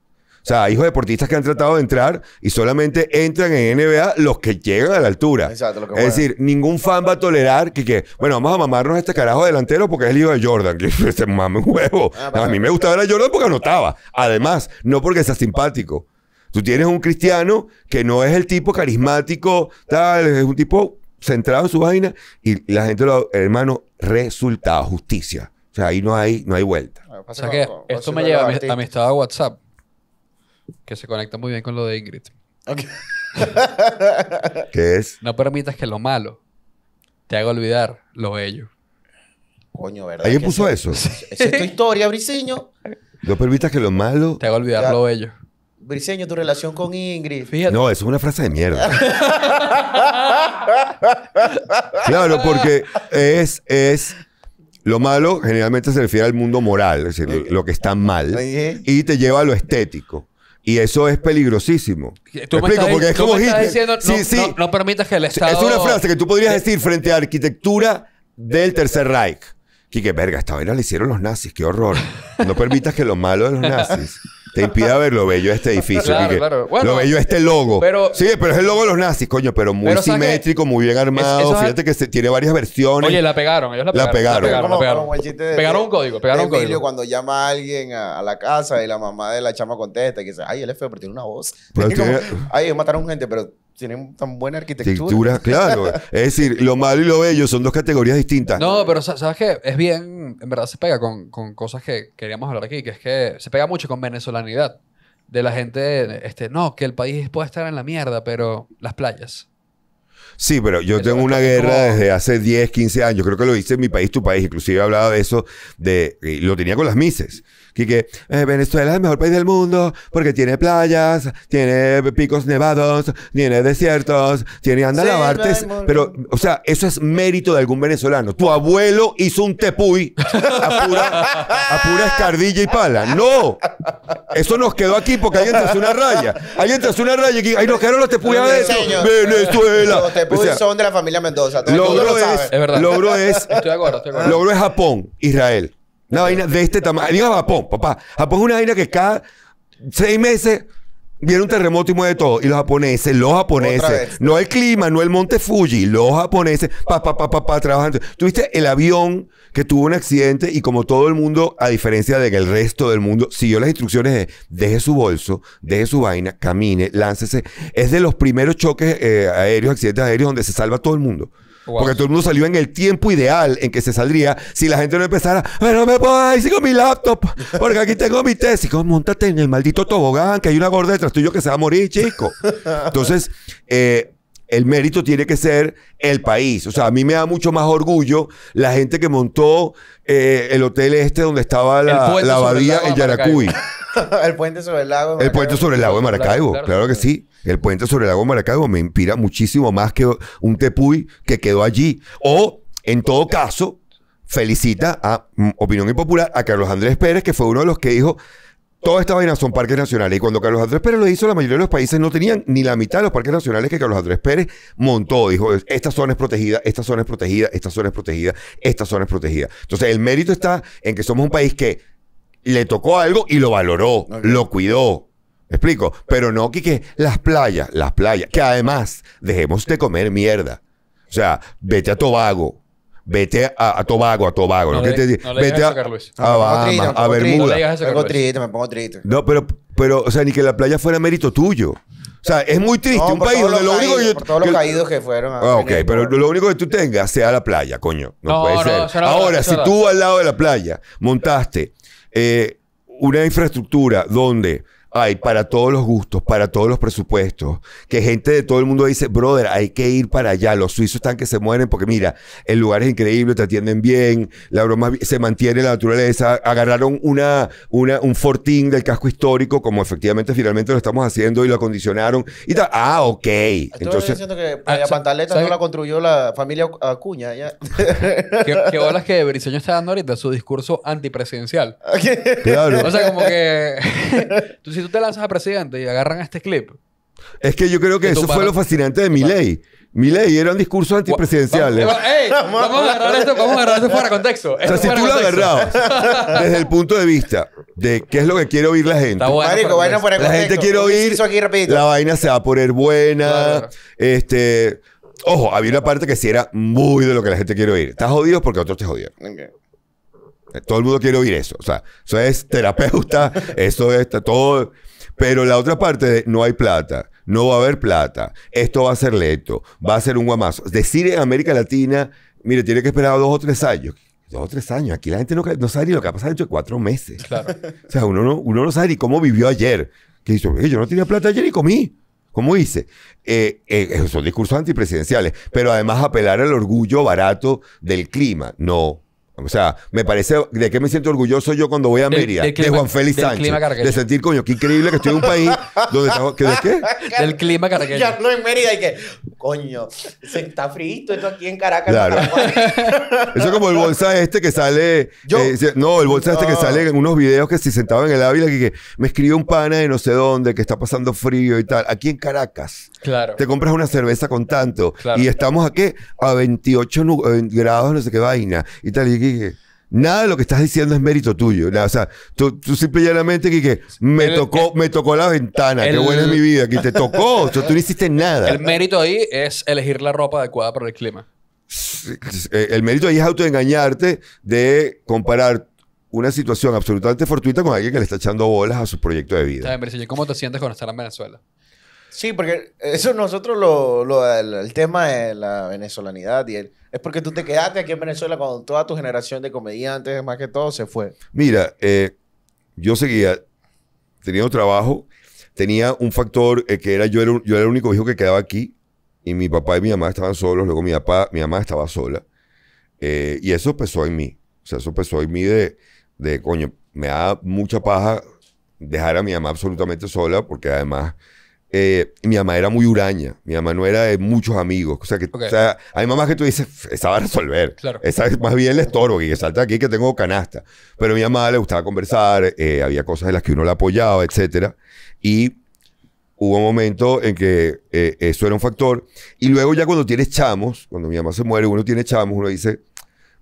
O sea, hay hijos deportistas que han tratado de entrar y solamente entran en NBA los que llegan a la altura. es decir, ningún fan va a tolerar que, bueno, vamos a mamarnos a este carajo delantero porque es el hijo de Jordan. Que se mame un huevo. Ah, a mí me gustaba la Jordan porque anotaba. Además, no porque sea simpático. Tú tienes un cristiano que no es el tipo carismático, tal, es un tipo centrado en su vaina y la gente lo, hermano, resultado, justicia ahí no hay, no hay vuelta. O sea que esto me lleva a mi estado de WhatsApp, que se conecta muy bien con lo de Ingrid. ¿Qué es? No permitas que lo malo te haga olvidar lo bello. Coño, ¿verdad? ¿Alguien puso eso? Esa es tu historia, Briseño? No permitas que lo malo... Te haga olvidar lo bello. Briseño, tu relación con Ingrid. No, eso es una frase de mierda. claro, porque es, es lo malo generalmente se refiere al mundo moral, es decir, lo que está mal, y te lleva a lo estético. Y eso es peligrosísimo. explico? Porque es como no, permitas que el Estado... Es una frase que tú podrías decir frente a arquitectura del Tercer Reich. Quique, verga, esta vaina la hicieron los nazis, qué horror. No permitas que lo malo de los nazis te impide ver lo bello de este edificio. lo bello este logo. sí, pero es el logo de los nazis, coño, pero muy simétrico, muy bien armado. Fíjate que tiene varias versiones. Oye, la pegaron, ellos la pegaron. La pegaron. pegaron, un código, pegaron un código. Cuando llama a alguien a, la casa y la mamá de la chama contesta y dice, ay, el F, pero tiene una voz. Pero ay, mataron gente, pero tienen tan buena arquitectura. Arquitectura, claro. es decir, lo malo y lo bello son dos categorías distintas. No, pero sabes que es bien, en verdad se pega con, cosas que queríamos hablar aquí, que es que se pega mucho con venezolanidad. De la gente, este, no, que el país puede estar en la mierda, pero las playas. Sí, pero yo tengo una guerra desde hace 10, 15 años. Creo que lo hice en mi país, tu país. Inclusive hablaba de eso, de, lo tenía con las mises que, eh, Venezuela es el mejor país del mundo porque tiene playas, tiene picos nevados, tiene desiertos, tiene andalabartes. pero, o sea, eso es mérito de algún venezolano. Tu abuelo hizo un tepuy a pura, escardilla y pala. ¡No! Eso nos quedó aquí porque alguien trazó una raya. Alguien trazó una raya y ahí nos quedaron los tepuy adentro. ¡Venezuela! Los tepuy son de la familia Mendoza. Todo logro, lo es, es verdad. logro es... Estoy de acuerdo, estoy de acuerdo. Logro es Japón, Israel. Una vaina de este tamaño. a Japón, papá. Japón es una vaina que cada seis meses viene un terremoto y muere todo. Y los japoneses, los japoneses, no el clima, no el monte Fuji, los japoneses, papá, papá, papá, trabajando. Tuviste el avión que tuvo un accidente y como todo el mundo, a diferencia de que el resto del mundo siguió las instrucciones de deje su bolso, deje su vaina, camine, láncese. Es de los primeros choques eh, aéreos, accidentes aéreos donde se salva todo el mundo. Porque todo el mundo salió en el tiempo ideal en que se saldría si la gente no empezara, no me puedo ir con mi laptop, porque aquí tengo mi tesis. montate en el maldito tobogán, que hay una gorda detrás tuyo que se va a morir, chico. Entonces, eh, el mérito tiene que ser el país. O sea, a mí me da mucho más orgullo la gente que montó eh, el hotel este donde estaba la, la abadía en Yaracuy el puente sobre el lago. El puente sobre el lago de Maracaibo, claro, que sí. El puente sobre el lago de Maracaibo me inspira muchísimo más que un tepuy que quedó allí. O, en todo caso, felicita a mm, Opinión Impopular a Carlos Andrés Pérez, que fue uno de los que dijo. toda esta vaina son parques nacionales. Y cuando Carlos Andrés Pérez lo hizo, la mayoría de los países no tenían ni la mitad de los parques nacionales que Carlos Andrés Pérez montó. Dijo, esta zona es protegida, esta zona es protegida, esta zona es protegida, esta zona es protegida. Entonces, el mérito está en que somos un país que le tocó algo y lo valoró, lo cuidó. ¿Me explico? Pero no, Quique, las playas, las playas. Que además, dejemos de comer mierda. O sea, vete a Tobago. Vete a, Tobago, a Tobago. No, te, vete a, a Bermuda. triste, me pongo, triste, No, pero, pero, o sea, ni que la playa fuera mérito tuyo. O sea, es muy triste. un país lo todos los caídos que fueron. A ah, ok, pero lo único que tú tengas sea la playa, coño. No, puede ser. Ahora, si tú al lado de la playa montaste eh, una infraestructura donde hay para todos los gustos, para todos los presupuestos. Que gente de todo el mundo dice, brother, hay que ir para allá. Los suizos están que se mueren porque mira, el lugar es increíble, te atienden bien, la broma se mantiene la naturaleza. Agarraron una, una, un fortín del casco histórico, como efectivamente finalmente lo estamos haciendo y lo acondicionaron. Ah, ok. Entonces, diciendo que la ah, Pantaleta no la construyó la familia Acuña. Ya. ¿Qué, bolas que Briseño está dando ahorita? Su discurso antipresidencial. Claro. O sea, como que... te lanzas a presidente y agarran este clip. Es que yo creo que, eso fue lo fascinante de mi ley. Mi ley eran discursos antipresidenciales. ¿eh? Vamos, a agarrar esto, vamos a agarrar esto contexto. o sea, si tú lo agarrabas desde el punto de vista de qué es lo que quiere oír la gente. la gente quiere oír. la vaina se va a poner buena. Este, ojo, había una parte que sí era muy de lo que la gente quiere oír. Estás jodido porque otros te jodieron. Todo el mundo quiere oír eso. O sea, eso es terapeuta, eso es todo. Pero la otra parte no hay plata, no va a haber plata, esto va a ser leto. va a ser un guamazo. Decir en América Latina, mire, tiene que esperar dos o tres años. Dos o tres años. Aquí la gente no, sabe ni lo que ha pasado dentro de cuatro meses. O sea, uno no, uno no sabe ni cómo vivió ayer. Que dice, yo no tenía plata ayer y comí. ¿Cómo hice? Eh, eh, son discursos antipresidenciales. Pero además apelar al orgullo barato del clima. No, o sea, me parece, ¿de qué me siento orgulloso yo cuando voy a Mérida? de Juan Félix Sánchez. De sentir, coño, qué increíble que estoy en un país donde estamos, ¿qué ¿De qué? Del clima caraqueño. Ya no en Mérida y que, coño, se está frito esto aquí en Caracas. Claro. Eso es como el bolsa este que sale. Eh, no, el bolsa este que sale en unos videos que si sentaba en el Ávila y que me escribe un pana de no sé dónde que está pasando frío y tal. Aquí en Caracas. Claro. Te compras una cerveza con tanto. Y estamos aquí a 28 eh, grados, no sé qué vaina. Y tal. Y nada de lo que estás diciendo es mérito tuyo. o sea, tú, simple y llanamente, me tocó, me tocó la ventana. que qué buena es mi vida. Que te tocó. tú no hiciste nada. El mérito ahí es elegir la ropa adecuada para el clima. Eh, el mérito ahí es autoengañarte de comparar una situación absolutamente fortuita con alguien que le está echando bolas a su proyecto de vida. ¿cómo te sientes con estar en Venezuela? Sí, porque eso nosotros el, tema de la venezolanidad y el, es porque tú te quedaste aquí en Venezuela cuando toda tu generación de comediantes, más que todo, se fue. Mira, eh, yo seguía teniendo trabajo, tenía un factor eh, que era yo, era yo era el único hijo que quedaba aquí y mi papá y mi mamá estaban solos, luego mi papá, mi mamá estaba sola. Eh, y eso pesó en mí. O sea, eso pesó en mí de, de coño, me da mucha paja dejar a mi mamá absolutamente sola porque además eh, mi mamá era muy huraña, mi mamá no era de muchos amigos. O sea, que, hay mamás que tú dices, esa va a resolver. Esa es más bien el estorbo y que salta aquí que tengo canasta. Pero a mi mamá le gustaba conversar, eh, había cosas en las que uno la apoyaba, etc. Y hubo un momento en que eh, eso era un factor. Y luego, ya cuando tienes chamos, cuando mi mamá se muere, uno tiene chamos, uno dice,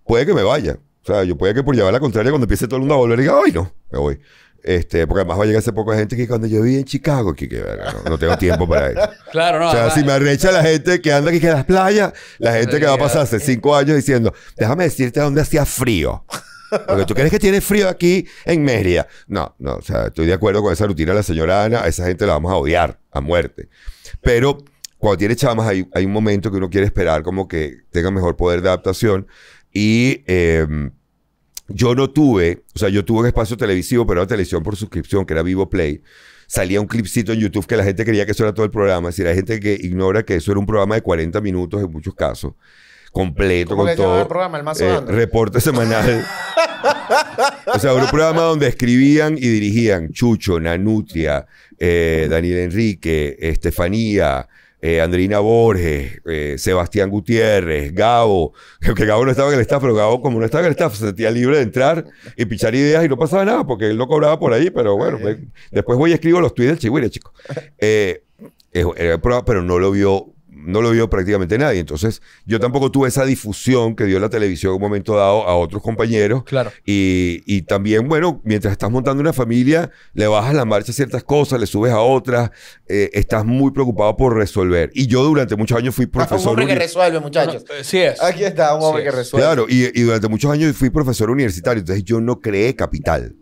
puede que me vaya. O sea, yo puede que por llevar la contraria, cuando empiece todo el mundo a volver, diga, ay, no, me voy. Este, porque además va a llegar ese poco gente que cuando yo viví en Chicago, que, no, tengo tiempo para eso. Claro, no. O sea, si me arrecha la gente que anda aquí que en las playas, la gente que va a pasarse cinco años diciendo, déjame decirte dónde hacía frío. Porque tú crees que tiene frío aquí en Mérida. No, no, o sea, estoy de acuerdo con esa rutina de la señora Ana, a esa gente la vamos a odiar a muerte. Pero cuando tiene chamas hay, un momento que uno quiere esperar como que tenga mejor poder de adaptación y em, yo no tuve, o sea, yo tuve un espacio televisivo, pero era televisión por suscripción, que era Vivo Play. Salía un clipcito en YouTube que la gente quería que eso era todo el programa. Si decir, hay gente que ignora que eso era un programa de 40 minutos en muchos casos completo con todo. El programa, el más eh, reporte semanal. o sea, un programa donde escribían y dirigían Chucho, Nanutria, eh, Daniel Enrique, eh, Estefanía, eh, Andrina Borges, eh, Sebastián Gutiérrez, Gabo, que Gabo no estaba en el staff, pero Gabo como no estaba en el staff se sentía libre de entrar y pichar ideas y no pasaba nada porque él no cobraba por ahí, pero bueno, pues, después voy y escribo los tweets del Chihuire, chicos. Eh, pero no lo vio no lo vio prácticamente nadie. Entonces, yo tampoco tuve esa difusión que dio la televisión en un momento dado a otros compañeros. Claro. Y, también, bueno, mientras estás montando una familia, le bajas la marcha a ciertas cosas, le subes a otras, eh, estás muy preocupado por resolver. Y yo durante muchos años fui profesor. Ah, un hombre que resuelve, muchachos. Eh, sí es. Aquí está, un hombre que resuelve. Claro, y, y durante muchos años fui profesor universitario, entonces yo no creé capital.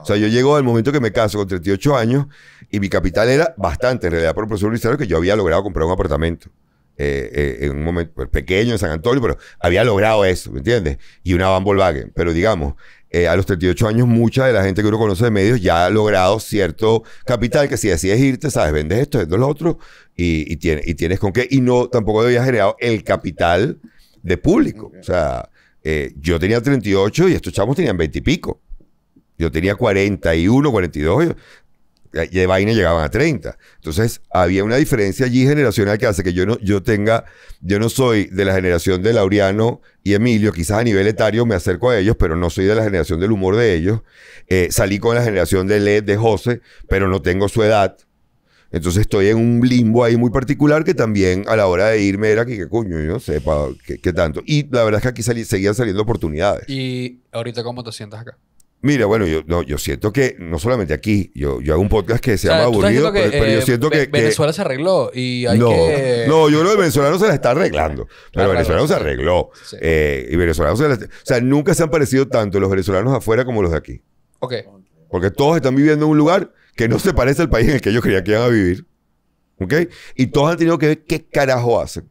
O sea, yo llego al momento que me caso con 38 años y mi capital era bastante, en realidad, por el profesor universitario, que yo había logrado comprar un apartamento. Eh, eh, en un momento pues, pequeño en San Antonio, pero había logrado eso, ¿me entiendes? Y una van Volkswagen. Pero digamos, eh, a los 38 años, mucha de la gente que uno conoce de medios ya ha logrado cierto capital que si decides irte, sabes, vendes esto, vendes lo otro, y, tienes con qué. Y no, tampoco había generado el capital de público. O sea, yo tenía 38 y estos chavos tenían 20 y pico. Yo tenía 41, 42, eh, de vaina llegaban a 30. Entonces, había una diferencia allí generacional que hace que yo no, yo tenga, yo no soy de la generación de Laureano y Emilio, quizás a nivel etario me acerco a ellos, pero no soy de la generación del humor de ellos. Eh, salí con la generación de Led, de José, pero no tengo su edad. Entonces estoy en un limbo ahí muy particular que también a la hora de irme era que, que coño, yo no sé qué, tanto. Y la verdad es que aquí seguían saliendo oportunidades. ¿Y ahorita cómo te sientas acá? Mira, bueno, yo, yo siento que no solamente aquí, yo, yo hago un podcast que se llama Aburrido, pero, yo eh, siento que, Venezuela se arregló y hay que. No, yo creo que Venezuela no se la está arreglando. Pero claro, Venezuela se arregló. Eh, y Venezuela se la... O sea, nunca se han parecido tanto los venezolanos afuera como los de aquí. Ok. Porque todos están viviendo en un lugar que no se parece al país en el que ellos creían que iban a vivir. ¿Ok? Y todos han tenido que ver qué carajo hacen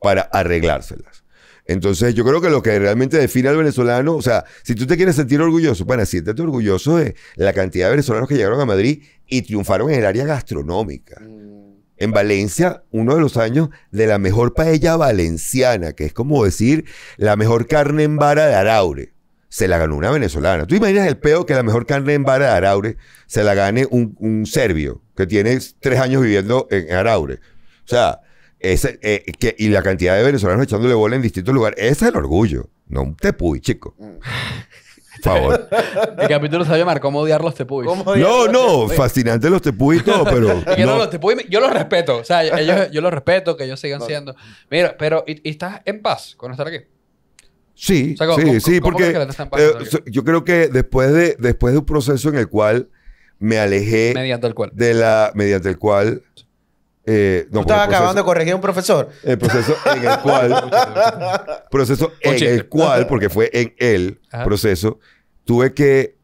para arreglárselas. Entonces, yo creo que lo que realmente define al venezolano, o sea, si tú te quieres sentir orgulloso, bueno, siéntate orgulloso de la cantidad de venezolanos que llegaron a Madrid y triunfaron en el área gastronómica. Mm. En Valencia, uno de los años de la mejor paella valenciana, que es como decir la mejor carne en vara de Araure, se la ganó una venezolana. ¿Tú imaginas el peo que la mejor carne en vara de Araure se la gane un, un serbio que tiene tres años viviendo en Araure? O sea, eh, y la cantidad de venezolanos echándole bola en distintos lugares. Ese es el orgullo. No un tepuy, chico. Mm. Por favor. El capítulo se llamar ¿Cómo odiar los tepuy? No, no, fascinante los tepuy y todo, pero. yo, no. los yo los respeto. O sea, ellos, yo los respeto, que ellos sigan siendo. Mira, pero ¿y, estás en paz con estar aquí? Sí, sí, sí, porque eh, yo creo que después de, después de un proceso en el cual me alejé mediante el cual de la mediante el cual eh, Tú acabando de corregir a un profesor. El proceso en el cual. proceso en el cual, porque fue en el proceso, tuve que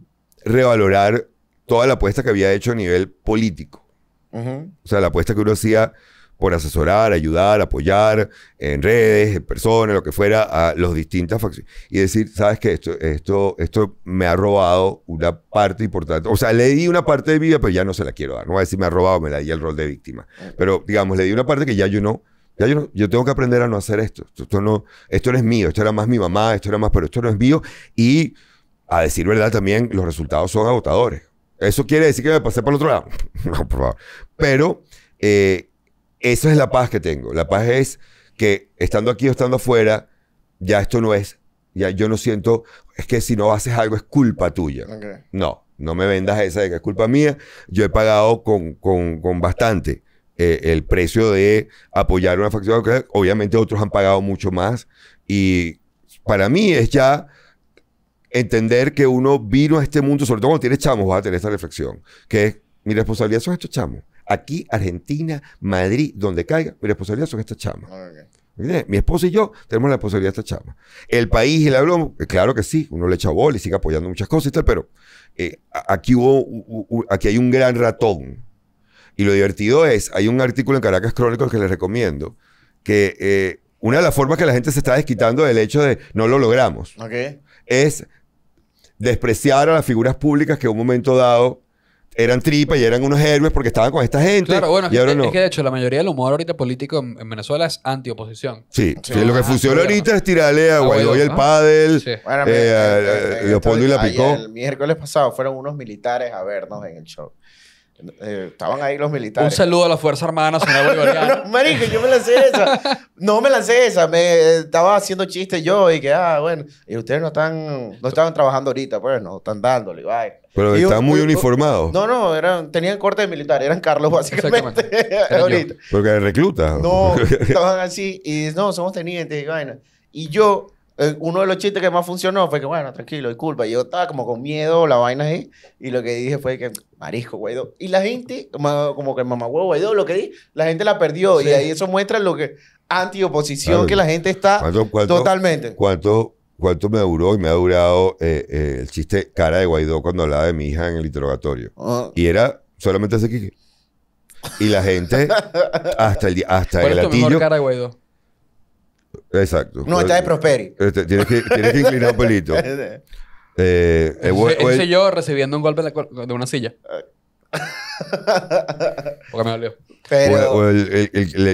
revalorar toda la apuesta que había hecho a nivel político. O sea, la apuesta que uno hacía por asesorar, ayudar, apoyar en redes, en personas, lo que fuera, a los distintas facciones. Y decir, ¿sabes qué? Esto, esto, esto me ha robado una parte importante. O sea, le di una parte de vida, pero ya no se la quiero dar. No voy a decir me ha robado, me la di el rol de víctima. Pero, digamos, le di una parte que ya yo no... ya yo, yo, tengo que aprender a no hacer esto. esto. no, esto no es mío. Esto era más mi mamá, esto era más, pero esto no es mío. Y a decir verdad también, los resultados son agotadores. Eso quiere decir que me pasé por el otro lado. no, por favor. Pero eh, esa es la paz que tengo. La paz es que estando aquí o estando afuera, ya esto no es, ya yo no siento, es que si no haces algo es culpa tuya. No, no me vendas esa de que es culpa mía. Yo he pagado con, bastante eh, el precio de apoyar una facción. obviamente otros han pagado mucho más. Y para mí es ya entender que uno vino a este mundo, sobre todo cuando tienes chamos, vas a tener esa reflexión, que es, mi responsabilidad son estos chamos aquí, Argentina, Madrid, donde caiga, mi responsabilidad son estas chamas. Mi esposa y yo tenemos la responsabilidad de esta chama. El país y la eh, claro que sí, uno le echa bola y sigue apoyando muchas cosas y tal, pero eh, aquí, hubo, aquí hay un gran ratón. Y lo divertido es, hay un artículo en Caracas Crónico que les recomiendo, que eh, una de las formas que la gente se está desquitando del hecho de no lo logramos es despreciar a las figuras públicas que en un momento dado eran tripas y eran unos héroes porque estaban con esta gente. Claro, bueno, ahora es, no. que de hecho la mayoría del humor ahorita político en, Venezuela es antioposición Sí, lo que ah, funciona ahorita es tirarle a Guaidó y el pádel, sí. Eh, eh, eh, Leopoldo y la picó. El miércoles pasado fueron unos militares a vernos en el show. Eh, estaban ahí los militares. Un saludo a la Fuerza Armada Nacional Bolivariana. no, marico, yo me lancé esa. No me lancé esa. Me eh, estaba haciendo chistes yo y que, ah, bueno. Y ustedes no están, no estaban trabajando ahorita, pues, no, están dándole, bye. Pero estaban muy uniformados. No, no, eran, tenían corte de militar, eran Carlos básicamente. ahorita. Porque reclutas. No, estaban así y no, somos tenientes y vaina. Y yo eh, uno de los chistes que más funcionó fue que, bueno, tranquilo, disculpa. yo estaba como con miedo, la vaina ahí. Y lo que dije fue que, marisco, Guaidó. Y la gente, como que mamá huevo, Guaidó, lo que di, la gente la perdió. Y ahí eso muestra lo que antioposición que la gente está totalmente. ¿Cuánto cuánto me duró y me ha durado eh, eh, el chiste cara de Guaidó cuando hablaba de mi hija en el interrogatorio. Ah. Y era solamente ese que Y la gente, hasta el, hasta el latillo. cara Exacto. No, esta de Prosperi. Este, tienes, que, tienes que inclinar un pelito. eh, eh yo recibiendo un golpe de una silla. porque me dolió.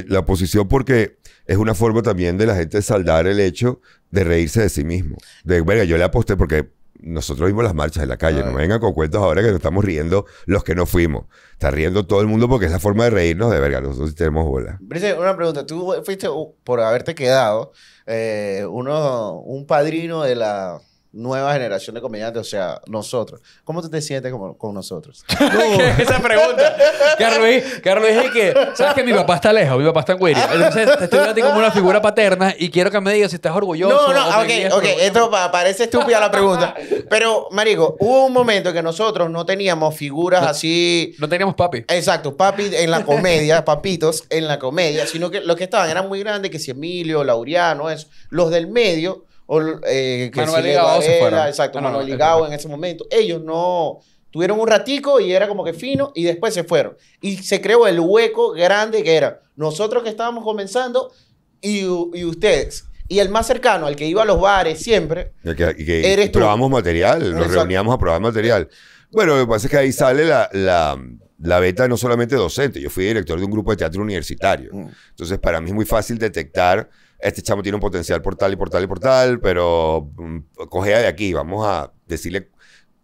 la posición porque es una forma también de la gente saldar el hecho de reírse de sí mismo. De, yo le aposté porque nosotros vimos las marchas en la calle. No me vengan con cuentos ahora que nos estamos riendo los que no fuimos. Está riendo todo el mundo porque esa forma de reírnos de verga. Nosotros tenemos bola. Brice, una pregunta. Tú fuiste, uh, por haberte quedado, eh, uno, un padrino de la nueva generación de comediantes, o sea, nosotros. ¿Cómo tú te sientes como, con nosotros? Esa pregunta. Carlos, Carlos que, ¿sabes que mi papá está lejos? Mi papá está en Entonces, te estoy hablando como una figura paterna y quiero que me digas si estás orgulloso. No, no, ok, ok. Esto parece estúpida la pregunta. Pero, marico, hubo un momento que nosotros no teníamos figuras así... No teníamos papi. Exacto, papi en la comedia, papitos en la comedia, sino que los que estaban eran muy grandes, que si Emilio, Laureano, eso. Los del medio eh, que Manuel Ligao se fueron. Exacto, ah, Manuel, en ese momento. Ellos no tuvieron un ratico y era como que fino y después se fueron. Y se creó el hueco grande que era nosotros que estábamos comenzando y, y ustedes. Y el más cercano, al que iba a los bares siempre, probamos material, nos reuníamos a probar material. Bueno, lo que pasa es que ahí sale la, la la beta no solamente docente, yo fui director de un grupo de teatro universitario. Mm. Entonces, para mí es muy fácil detectar este chamo tiene un potencial por tal y por tal y por tal, pero mm, coge cogea de aquí, vamos a decirle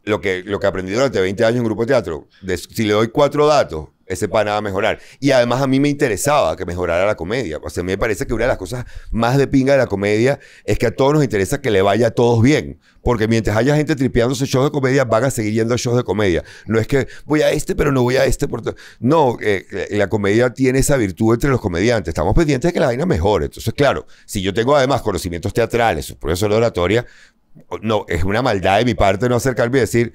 lo que, lo que aprendí durante 20 años en grupo de teatro. si le doy cuatro datos ese para mejorar. Y además a mí me interesaba que mejorara la comedia. O sea, a mí me parece que una de las cosas más de pinga de la comedia es que a todos nos interesa que le vaya a todos bien. Porque mientras haya gente tripeándose shows de comedia, van a seguir yendo a shows de comedia. No es que voy a este, pero no voy a este. Por no, eh, eh, la comedia tiene esa virtud entre los comediantes. Estamos pendientes de que la vaina mejore. Entonces, claro, si yo tengo además conocimientos teatrales, eso de oratoria, no, es una maldad de mi parte no acercarme y decir,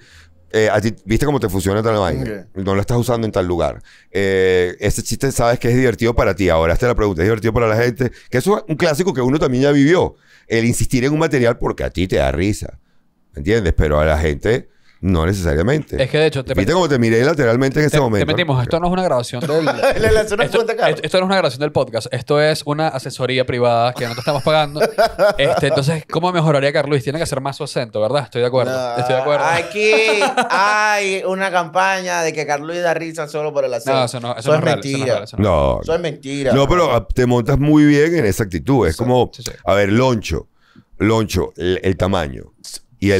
eh, viste cómo te funciona tal vaina. No lo estás usando en tal lugar. Eh, ese chiste sabes que es divertido para ti. Ahora esta es la pregunta. Es divertido para la gente. Que eso es un clásico que uno también ya vivió. El insistir en un material porque a ti te da risa. ¿Entiendes? Pero a la gente no necesariamente. Es que de hecho, te ¿Viste como te miré lateralmente en ese momento? Te metimos, esto no es una grabación del. esto, Esto, no es una grabación del podcast, esto es una asesoría privada que no te estamos pagando. Este, entonces, ¿cómo mejoraría Carlos? Tiene que hacer más su acento, ¿verdad? Estoy de acuerdo. estoy de acuerdo. Aquí hay una campaña de que Carlos da risa solo por el acento. No, eso no, eso, es mentira. Eso no, es eso es mentira. No, pero ah, te montas muy bien en esa actitud. Es como, a ver, Loncho. Loncho, el tamaño y, eh,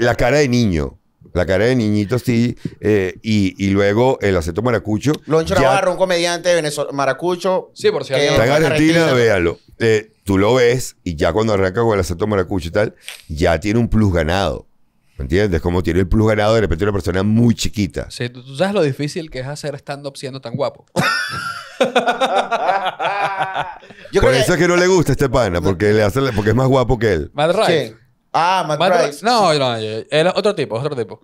la, cara de niño. La cara de niñito, sí. Eh, y, luego el aceto maracucho. Loncho Navarro, un comediante Venezuela, maracucho. Sí, por si alguien. Está en Argentina, véalo. Eh, tú lo ves y ya cuando arranca con el acento maracucho y tal, ya tiene un plus ganado. ¿Me entiendes? Como tiene el plus ganado de repente una persona muy chiquita. Sí, tú, sabes lo difícil que es hacer stand-up siendo tan guapo. Por eso es que no le gusta a este pana, porque, le hace, porque es más guapo que él. Más Ah, Matt, No, no, otro tipo, otro tipo.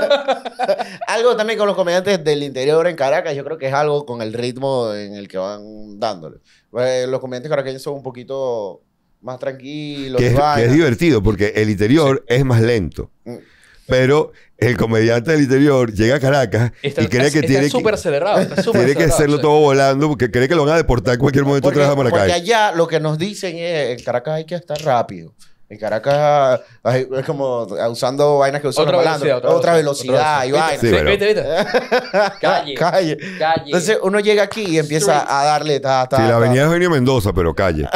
algo también con los comediantes del interior en Caracas, yo creo que es algo con el ritmo en el que van dándole. Pues, los comediantes caraqueños son un poquito más tranquilos. Que es, divertido porque el interior es más lento. Mm. Pero el comediante del interior llega a Caracas y cree que tiene acelerado. tiene que hacerlo todo volando porque cree que lo van a deportar en cualquier momento Porque allá lo que nos dicen es, en Caracas hay que estar rápido. En Caracas es como ah, usando vainas que usan otra otra, velocidad, otra, velocidad, y vainas. Sí, calle, calle. Entonces uno llega aquí y empieza a darle ta, ta, la avenida ta. es Mendoza, pero calle.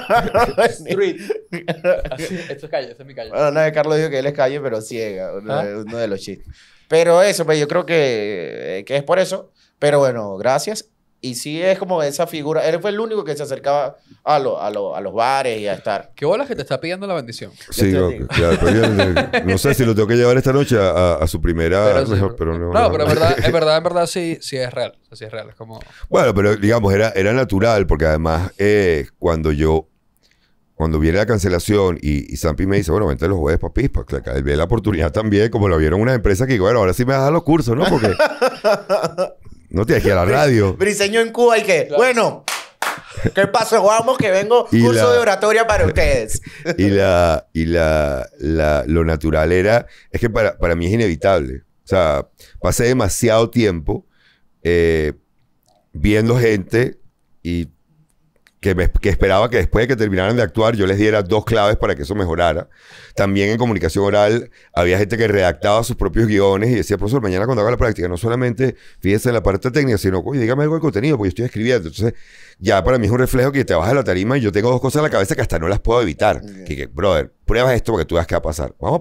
Street. esto es calle, esto es mi calle. Bueno, una Carlos dijo que él es calle, pero ciega. ¿Ah? Uno, de los chistes. Pero eso, pues yo creo que, que es por eso. Pero bueno, gracias. Y sí es como esa figura. Él fue el único que se acercaba a, a, a los bares y a estar. Qué bola que te está pidiendo la bendición. Sí, no, claro, pues no sé si lo tengo que llevar esta noche a, su primera. no, pero en verdad, en verdad, verdad sí, sí es real. Sí es real. Es como... Bueno, pero digamos, era, era natural porque además eh, cuando yo cuando viene la cancelación y, y me dice, bueno, vente los jueves para Pispa, pues ve la oportunidad también, como lo vieron unas empresas que, bueno, ahora sí me vas a dar los cursos, ¿no? Porque No te dejé a la radio. Briseño en Cuba y que, bueno, ¿qué pasó? Vamos que vengo curso de oratoria para ustedes. Y la, y la, lo natural era, es que para, para, mí es inevitable. O sea, pasé demasiado tiempo eh, viendo gente y que, esperaba que después de que terminaran de actuar yo les diera dos claves para que eso mejorara. También en comunicación oral había gente que redactaba sus propios guiones y decía, profesor, mañana cuando haga la práctica, no solamente fíjese en la parte técnica, sino, oye, dígame algo de contenido, porque yo estoy escribiendo. Entonces, ya para mí es un reflejo que te bajas la tarima y yo tengo dos cosas en la cabeza que hasta no las puedo evitar. Que, brother, pruebas esto porque tú ves qué va a pasar. Vamos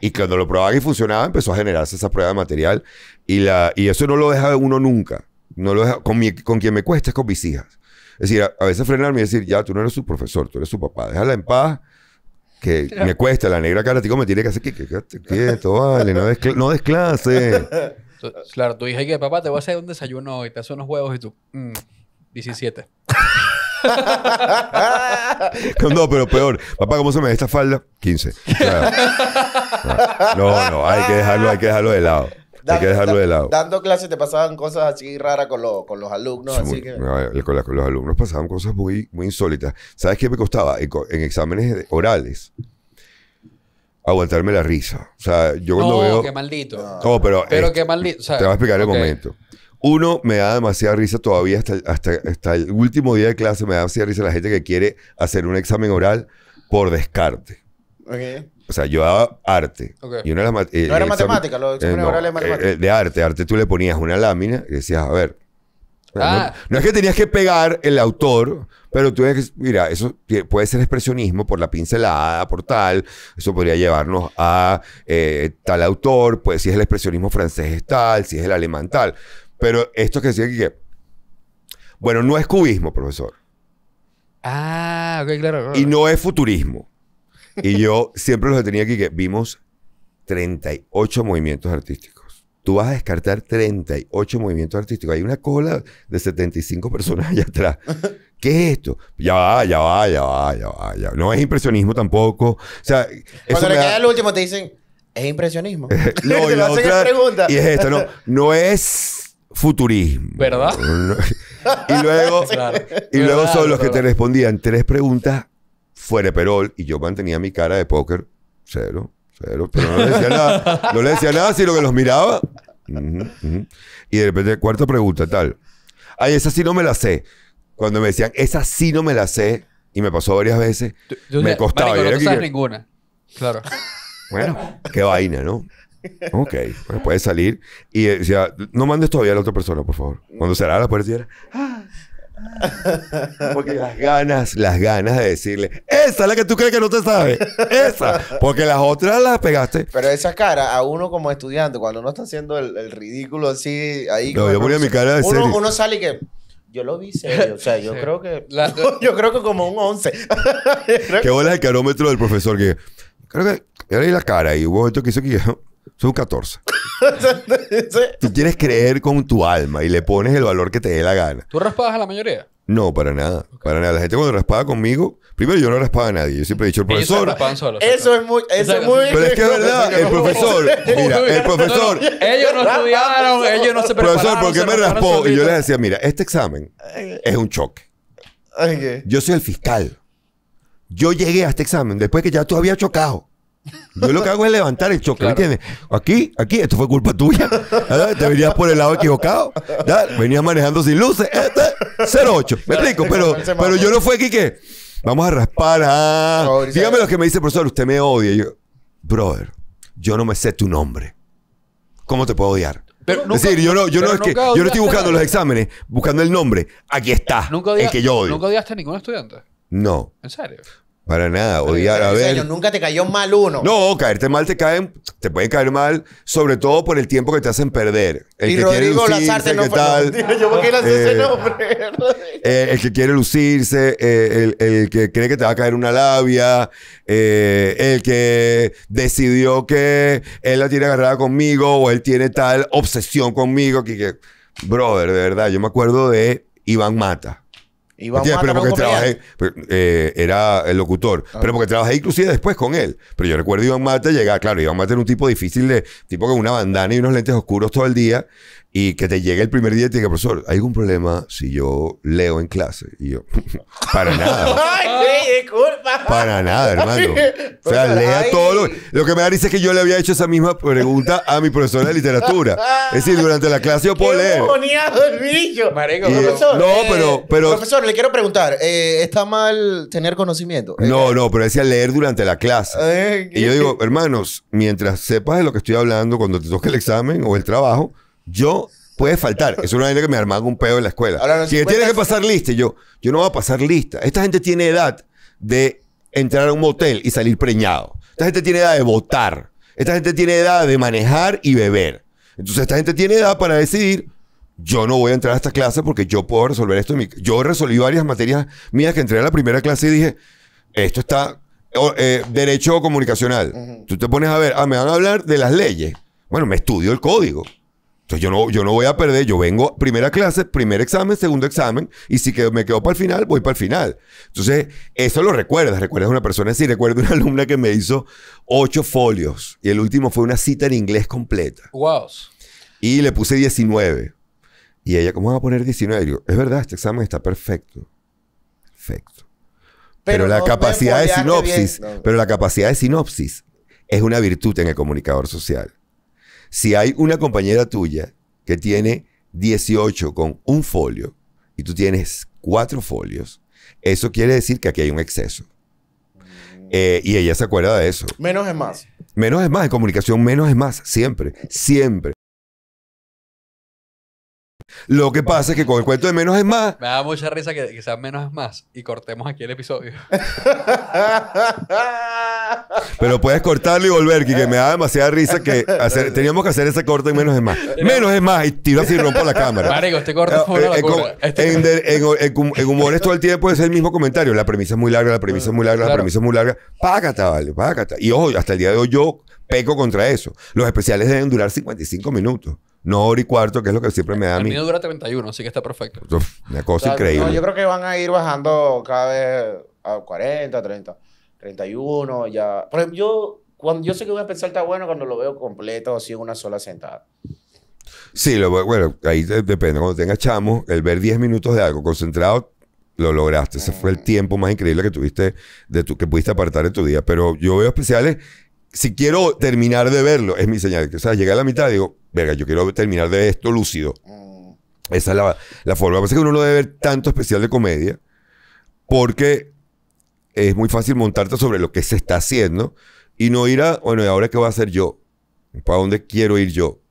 y cuando lo probaba y funcionaba, empezó a generarse esa prueba de material y, la, y eso no lo deja uno nunca. No lo con, con quien me cuesta es con mis hijas es decir, a, veces frenarme y decir, ya, tú no eres su profesor, tú eres su papá, déjala en paz, que me cuesta, la negra cara, tico, me tiene que hacer que, que, quieto, vale, no des, Claro, tú hija que papá te voy a hacer un desayuno y te hace unos huevos y tú, 17. Mm, no, pero peor. Papá, ¿cómo se me ve esta falda? 15. No, no, hay que dejarlo, hay que dejarlo de lado. Dando, hay que dejarlo de lado. Dando clases te pasaban cosas así raras con, los alumnos. con, los alumnos pasaban cosas muy, muy insólitas. ¿Sabes qué me costaba? En, exámenes orales aguantarme la risa. O sea, yo cuando no, veo. qué maldito. pero. Pero qué maldito. te voy a explicar el momento. Uno, me da demasiada risa todavía hasta, hasta, hasta el último día de clase, me da demasiada risa la gente que quiere hacer un examen oral por descarte. O sea, yo daba arte. Eh, ¿No era eh, matemática? lo de eh, matemática? de arte. Arte tú le ponías una lámina y decías, a ver. Ah. No, es que tenías que pegar el autor, pero tú que, mira, eso puede ser expresionismo por la pincelada, por tal, eso podría llevarnos a tal autor, pues, si es el expresionismo francés es tal, si es el alemán tal. Pero esto que decía que, bueno, no es cubismo, profesor. Ah, ok, claro. Y no es futurismo. Y yo siempre los tenía aquí que vimos 38 movimientos artísticos. Tú vas a descartar 38 movimientos artísticos. Hay una cola de 75 personas allá atrás. ¿Qué es esto? Ya va, ya va, ya va, ya va. Ya No es impresionismo tampoco. O sea, Cuando le queda el último te dicen, es impresionismo. no, y, es esto, no, no es futurismo. ¿Verdad? y luego, son los que te respondían tres preguntas fuera Perol y yo mantenía mi cara de póker, cero, cero, pero no le decía nada, no le decía nada, sino que los miraba. Y de repente, cuarta pregunta, tal. Ay, esa sí no me la sé. Cuando me decían, esa sí no me la sé, y me pasó varias veces, me costaba. Marico, no sabes ninguna. Claro. Bueno, qué vaina, ¿no? Ok, bueno, puede salir. Y decía, no mandes todavía a la otra persona, por favor. Cuando será la puerta, ah, Porque las ganas, las ganas de decirle, esa es la que tú crees que no te sabe esa, porque las otras las pegaste. Pero esa cara a uno como estudiante, cuando uno está haciendo el, ridículo así, ahí... yo ponía mi cara uno, sale y que... Yo lo vi serio, o sea, yo creo que... yo creo que como un 11. ¿Qué bola el carómetro del profesor que... Creo que... Era ahí la cara y hubo esto que hizo que... Son 14. Tú quieres creer con tu alma y le pones el valor que te dé la gana. ¿Tú raspabas a la mayoría? No, para nada. Para nada. La gente cuando raspaba conmigo, primero yo no raspaba a nadie. Yo siempre he dicho, el profesor. eso es muy. Eso es muy. Pero es que es verdad, el profesor. mira, el profesor. ellos no estudiaron, ellos no se prepararon. Profesor, ¿por qué me raspó? Y yo les decía, mira, este examen es un choque. Yo soy el fiscal. Yo llegué a este examen después que ya tú habías chocado. Yo lo que hago es levantar el choque, ¿me ¿entiendes? Aquí, aquí, esto fue culpa tuya. Te venías por el lado equivocado. Venías manejando sin luces. 08. Este, me explico, pero, pero yo no fue aquí que vamos a raspar. Ah. Dígame lo que me dice el profesor, usted me odia. Yo, brother, yo no me sé tu nombre. ¿Cómo te puedo odiar? es decir, yo no, yo no, es que, yo no estoy buscando los exámenes, buscando el nombre. Aquí está. el que yo odio. ¿Nunca odiaste a ningún estudiante? No. ¿En serio? Para nada, odiar a ver. Nunca te cayó mal uno. No, caerte mal te caen, te pueden caer mal, sobre todo por el tiempo que te hacen perder. El y que Rodrigo quiere lucirse, no ¿qué yo porque ese eh, eh, el que quiere lucirse, eh, el, que cree que te va a caer una labia, el que decidió que él la tiene agarrada conmigo o él tiene tal obsesión conmigo que brother, de verdad, yo me acuerdo de Iván Mata. Pero trabajé, eh, era el locutor, ah. pero porque trabajé inclusive después con él. Pero yo recuerdo Iván Mate llegar, claro, Iván Mate era un tipo difícil de, tipo con una bandana y unos lentes oscuros todo el día, y que te llegue el primer día y te diga, profesor, ¿hay algún problema si yo leo en clase? Y yo, para nada. ¡Ay, sí, disculpa! Para nada, hermano. O sea, lea todo lo... que me da risa es que yo le había hecho esa misma pregunta a mi profesor de literatura. Es decir, durante la clase yo puedo leer. Marico, profesor. No, eh, pero, Profesor, le quiero preguntar. Eh, ¿Está mal tener conocimiento? Eh, no, no, pero decía leer durante la clase. Eh, y yo digo, hermanos, mientras sepas de lo que estoy hablando cuando te toque el examen o el trabajo yo puede faltar. Es una gente que me armaba un pedo en la escuela. si tienes que pasar lista, yo, yo no voy a pasar lista. Esta gente tiene edad de entrar a un motel y salir preñado. Esta gente tiene edad de votar. Esta gente tiene edad de manejar y beber. Entonces, esta gente tiene edad para decidir. Yo no voy a entrar a esta clase porque yo puedo resolver esto. Yo resolví varias materias mías que entré a la primera clase y dije, esto está eh, derecho comunicacional. Tú te pones a ver, ah, me van a hablar de las leyes. Bueno, me estudio el código. Entonces yo no, yo no voy a perder, yo vengo primera clase, primer examen, segundo examen, y si me quedo para el final, voy para el final. Entonces, eso lo recuerdas, recuerdas una persona así, recuerdo una alumna que me hizo ocho folios, y el último fue una cita en inglés completa. Wow. Y le puse 19. Y ella, ¿cómo va a poner 19? Y es verdad, este examen está perfecto. Perfecto. Pero, la capacidad de sinopsis, pero la capacidad de sinopsis es una virtud en el comunicador social. Si hay una compañera tuya que tiene 18 con un folio y tú tienes cuatro folios, eso quiere decir que aquí hay un exceso. Eh, y ella se acuerda de eso. Menos es más. Menos es más, en comunicación menos es más, siempre, siempre. Lo que pasa es que con el cuento de menos es más. Me da mucha risa que, sea menos es más y cortemos aquí el episodio. Pero puedes cortarlo y volver, que me da demasiada risa que teníamos que hacer ese corte de menos es más. Menos es más y tiro así y rompo la cámara. Marico, este corto. Eh, en, este- humores todo el tiempo es el mismo comentario. La premisa es muy larga, la premisa es muy larga, la premisa es muy larga. Págata, vale, págata. Y ojo, hasta el día de hoy yo peco contra eso. Los especiales deben durar 55 minutos no hora y cuarto, que es lo que siempre me da a mí. El mío dura 31, así que está perfecto. una cosa increíble. yo creo que van a ir bajando cada vez a 40, 30, 31, ya. Por ejemplo, yo, cuando, yo sé que voy a pensar está bueno cuando lo veo completo, así en una sola sentada. Sí, lo, bueno, ahí depende. Cuando tengas chamo, el ver 10 minutos de algo concentrado, lo lograste. Ese fue el mm. tiempo más increíble que tuviste, de que pudiste apartar de tu día. Pero yo veo especiales si quiero terminar de verlo, es mi señal. O sea, llegué a la mitad y digo, venga, yo quiero terminar de esto lúcido. Mm. Esa es la, la forma. Parece que uno no debe ver tanto especial de comedia porque es muy fácil montarte sobre lo que se está haciendo y no ir a, bueno, ¿y ahora qué voy a hacer yo? ¿Para dónde quiero ir yo?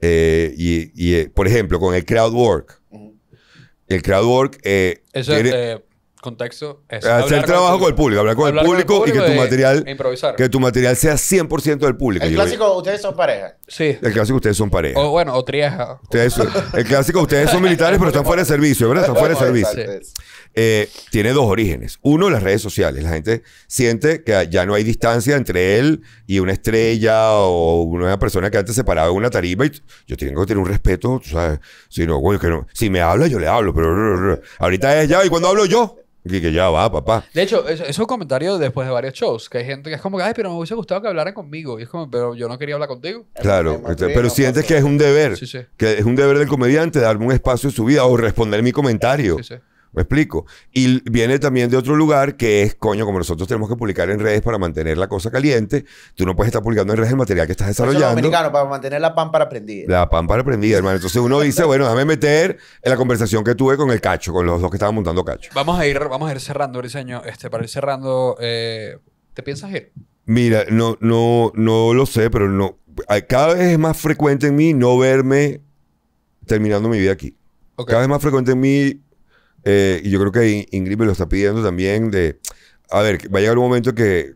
Eh, y, eh, por ejemplo, con el crowd work. El crowd work. Eh, Eso contexto es hacer trabajo con el público, hablar con el público, y que tu material que tu material sea 100% del público. El clásico ustedes son pareja. Sí. El clásico ustedes son pareja. O bueno, o trieja. el clásico ustedes son militares pero están fuera de servicio, ¿verdad? Están fuera de servicio. Eh, tiene dos orígenes. Uno, las redes sociales. La gente siente que ya no hay distancia entre él y una estrella o una persona que antes se paraba en una tarima y yo tengo que tener un respeto, sabes. Si no, güey, que Si me habla, yo le hablo, pero ahorita es ya y cuando hablo yo y que ya va, papá. De hecho, esos comentarios después de varios shows, que hay gente que es como, ay, pero me hubiese gustado que hablaran conmigo. Y es como, pero yo no quería hablar contigo. Claro, pero sientes que es un deber, que es un deber del comediante darme un espacio en su vida o responder mi comentario. Sí, ¿Me explico? Y viene también de otro lugar que es, coño, como nosotros tenemos que publicar en redes para mantener la cosa caliente, tú no puedes estar publicando en redes el material que estás desarrollando. para mantener la para prendida. La para prendida, hermano. Entonces uno dice, bueno, déjame meter en la conversación que tuve con el cacho, con los dos que estaban montando cacho. Vamos a ir, vamos a ir cerrando, Briseño. Este, para ir cerrando, eh, ¿te piensas ir? Mira, no, no, no lo sé, pero no. Cada vez es más frecuente en mí no verme terminando mi vida aquí. Cada vez más frecuente en mí eh, y yo creo que Ingrid me lo está pidiendo también de, a ver, va a llegar un momento que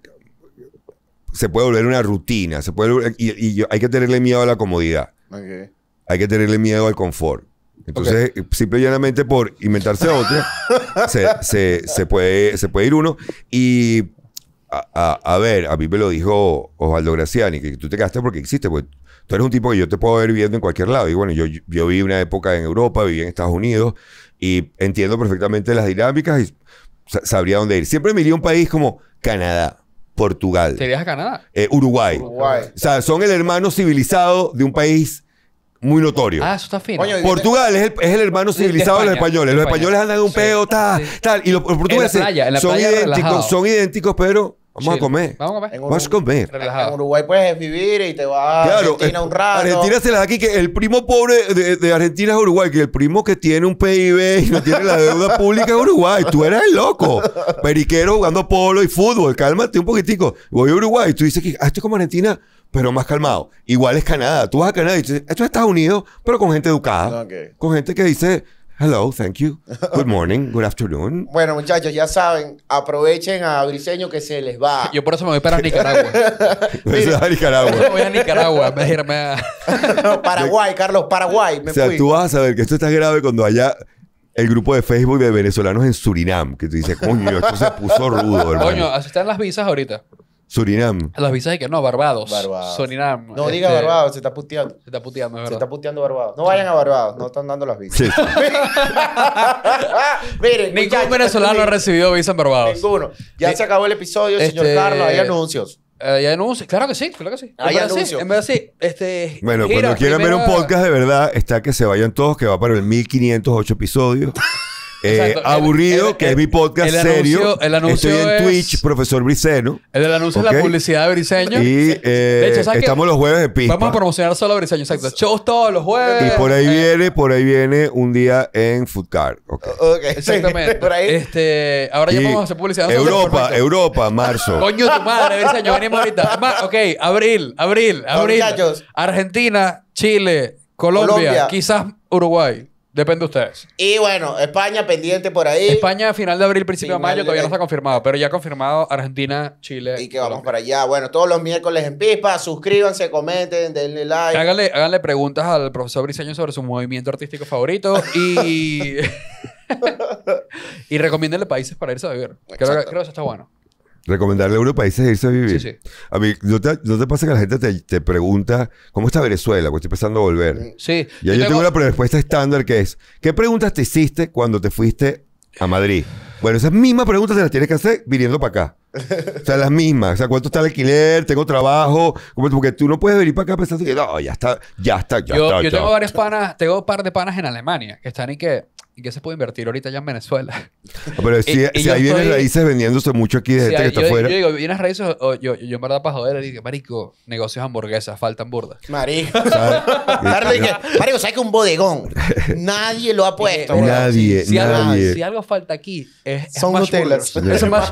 se puede volver una rutina, se puede y, hay que tenerle miedo a la comodidad. Hay que tenerle miedo al confort. Entonces, eh, simple y llanamente por inventarse otra, se, puede, se puede ir uno. Y a, ver, a mí me lo dijo Osvaldo Graciani, que tú te quedaste porque existe, porque Tú eres un tipo que yo te puedo ver viviendo en cualquier lado. Y bueno, yo, yo viví una época en Europa, viví en Estados Unidos y entiendo perfectamente las dinámicas y sabría dónde ir. Siempre me iría a un país como Canadá. Portugal. ¿Te irías a Canadá? Eh, Uruguay. Uruguay. O sea, son el hermano civilizado de un país muy notorio. Ah, eso está fino. Portugal es, el, hermano civilizado de, los españoles. los españoles andan de un pedo. tal, tal. Y los, portugueses son, idénticos, son idénticos, pero Vamos a comer. Vamos a comer. Vas a comer. En Uruguay puedes vivir y te vas a Argentina un rato. Argentina se las da aquí que el primo pobre de, Argentina es Uruguay, que el primo que tiene un PIB y no tiene la deuda pública es Uruguay. Tú eres el loco. Periquero jugando polo y fútbol. Cálmate un poquitico. Voy a Uruguay tú dices que ah, esto es como Argentina, pero más calmado. Igual es Canadá. Tú vas a Canadá y dices, esto es Estados Unidos, pero con gente educada. Con gente que dice, Hello, thank you. Good morning, good afternoon. Bueno, muchachos, ya saben, aprovechen a Briseño que se les va. Yo por eso me voy para Nicaragua. Pues voy a Nicaragua. me voy a Nicaragua, a... Paraguay, Carlos, Paraguay. Me o sea, tú vas a saber que esto está grave cuando allá el grupo de Facebook de venezolanos en Surinam, que te dice, coño, esto se puso rudo, Coño, así están las visas ahorita. Surinam. Las visas de que no, Barbados. Barbados. Surinam. No diga este, Barbados, se está puteando. Se está puteando, Se está puteando Barbados. No vayan a Barbados, no están dando las visas. Miren, ningún venezolano ha recibido visa en Barbados. Ninguno. Ya se acabó el episodio, señor este, Carlos, hay anuncios. Eh, hay anuncios, claro que sí, claro que sí. Hay anuncios. En vez de sí. Este, bueno, cuando quieran ver un podcast de verdad, está que se vayan todos, que va para el 1508 episodios. Eh, aburrido, que es mi podcast serio. Estoy en Twitch, profesor Briceño. El anuncio es la publicidad de Briceño. Y eh, estamos los jueves de pista. Vamos a promocionar solo a Briceño, exacto. Shows todos los jueves. Y por ahí eh, viene, por ahí viene un día en Food Okay. Exactamente. Este, ahora ya vamos a hacer publicidad. Europa, Europa, marzo. Coño, tu madre, Briceño, venimos ahorita. ok, abril, abril, abril. Argentina, Chile, Colombia. quizás Uruguay. Depende de ustedes. Y bueno, España pendiente por ahí. España final de abril, principio de mayo, todavía no está confirmado, pero ya ha confirmado Argentina, Chile. Y que vamos para allá. Bueno, todos los miércoles en Pispa. Suscríbanse, comenten, denle like. Háganle, preguntas al profesor Briseño sobre su movimiento artístico favorito y. y recomiéndenle países para irse a vivir. creo que eso está bueno. Recomendarle a uno países irse a vivir. Sí, sí. A mí, ¿no te, pasa que la gente te, pregunta cómo está Venezuela? Porque estoy pensando volver. Mm, sí. Y yo, yo tengo, la respuesta estándar que es, ¿qué preguntas te hiciste cuando te fuiste a Madrid? Bueno, esas mismas preguntas te las tienes que hacer viniendo para acá. O sea, las mismas. O sea, ¿cuánto está el alquiler? ¿Tengo trabajo? Porque tú no puedes venir para acá pensando que no, ya está, ya está, ya yo, tengo varias panas, tengo un par de panas en Alemania que están y que ¿Y qué se puede invertir ahorita allá en Venezuela? Ah, pero si, ahí si hay bienes raíces vendiéndose mucho aquí de gente que está yo, Yo digo, bienes raíces, o yo, yo, en verdad para joder, dije, marico, negocios hamburguesas, faltan burdas. Marico. marico, ¿sabes que un bodegón? Nadie lo ha eh, puesto. nadie, si nadie. Algo, si algo falta aquí, es, Son hoteles. Es más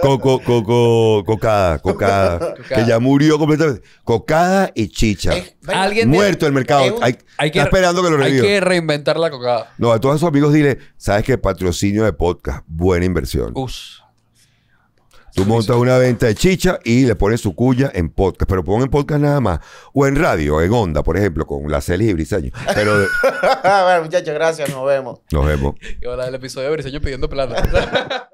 Coco, coco, cocada, cocada. que ya murió completamente. Cocada y chicha. ¿Alguien Muerto el mercado. hay, que, está esperando que lo revivan. Hay que reinventar la cocada. No, todos esos amigos dile, ¿sabes qué? Patrocinio de podcast, buena inversión. Tú montas una venta de chicha y le pones su cuya en podcast, pero pon en podcast nada más. O en radio, en onda, por ejemplo, con la Celis y Briseño. Pero bueno, muchachos, gracias, nos vemos. Nos vemos. Y ahora el episodio de Briseño pidiendo plata.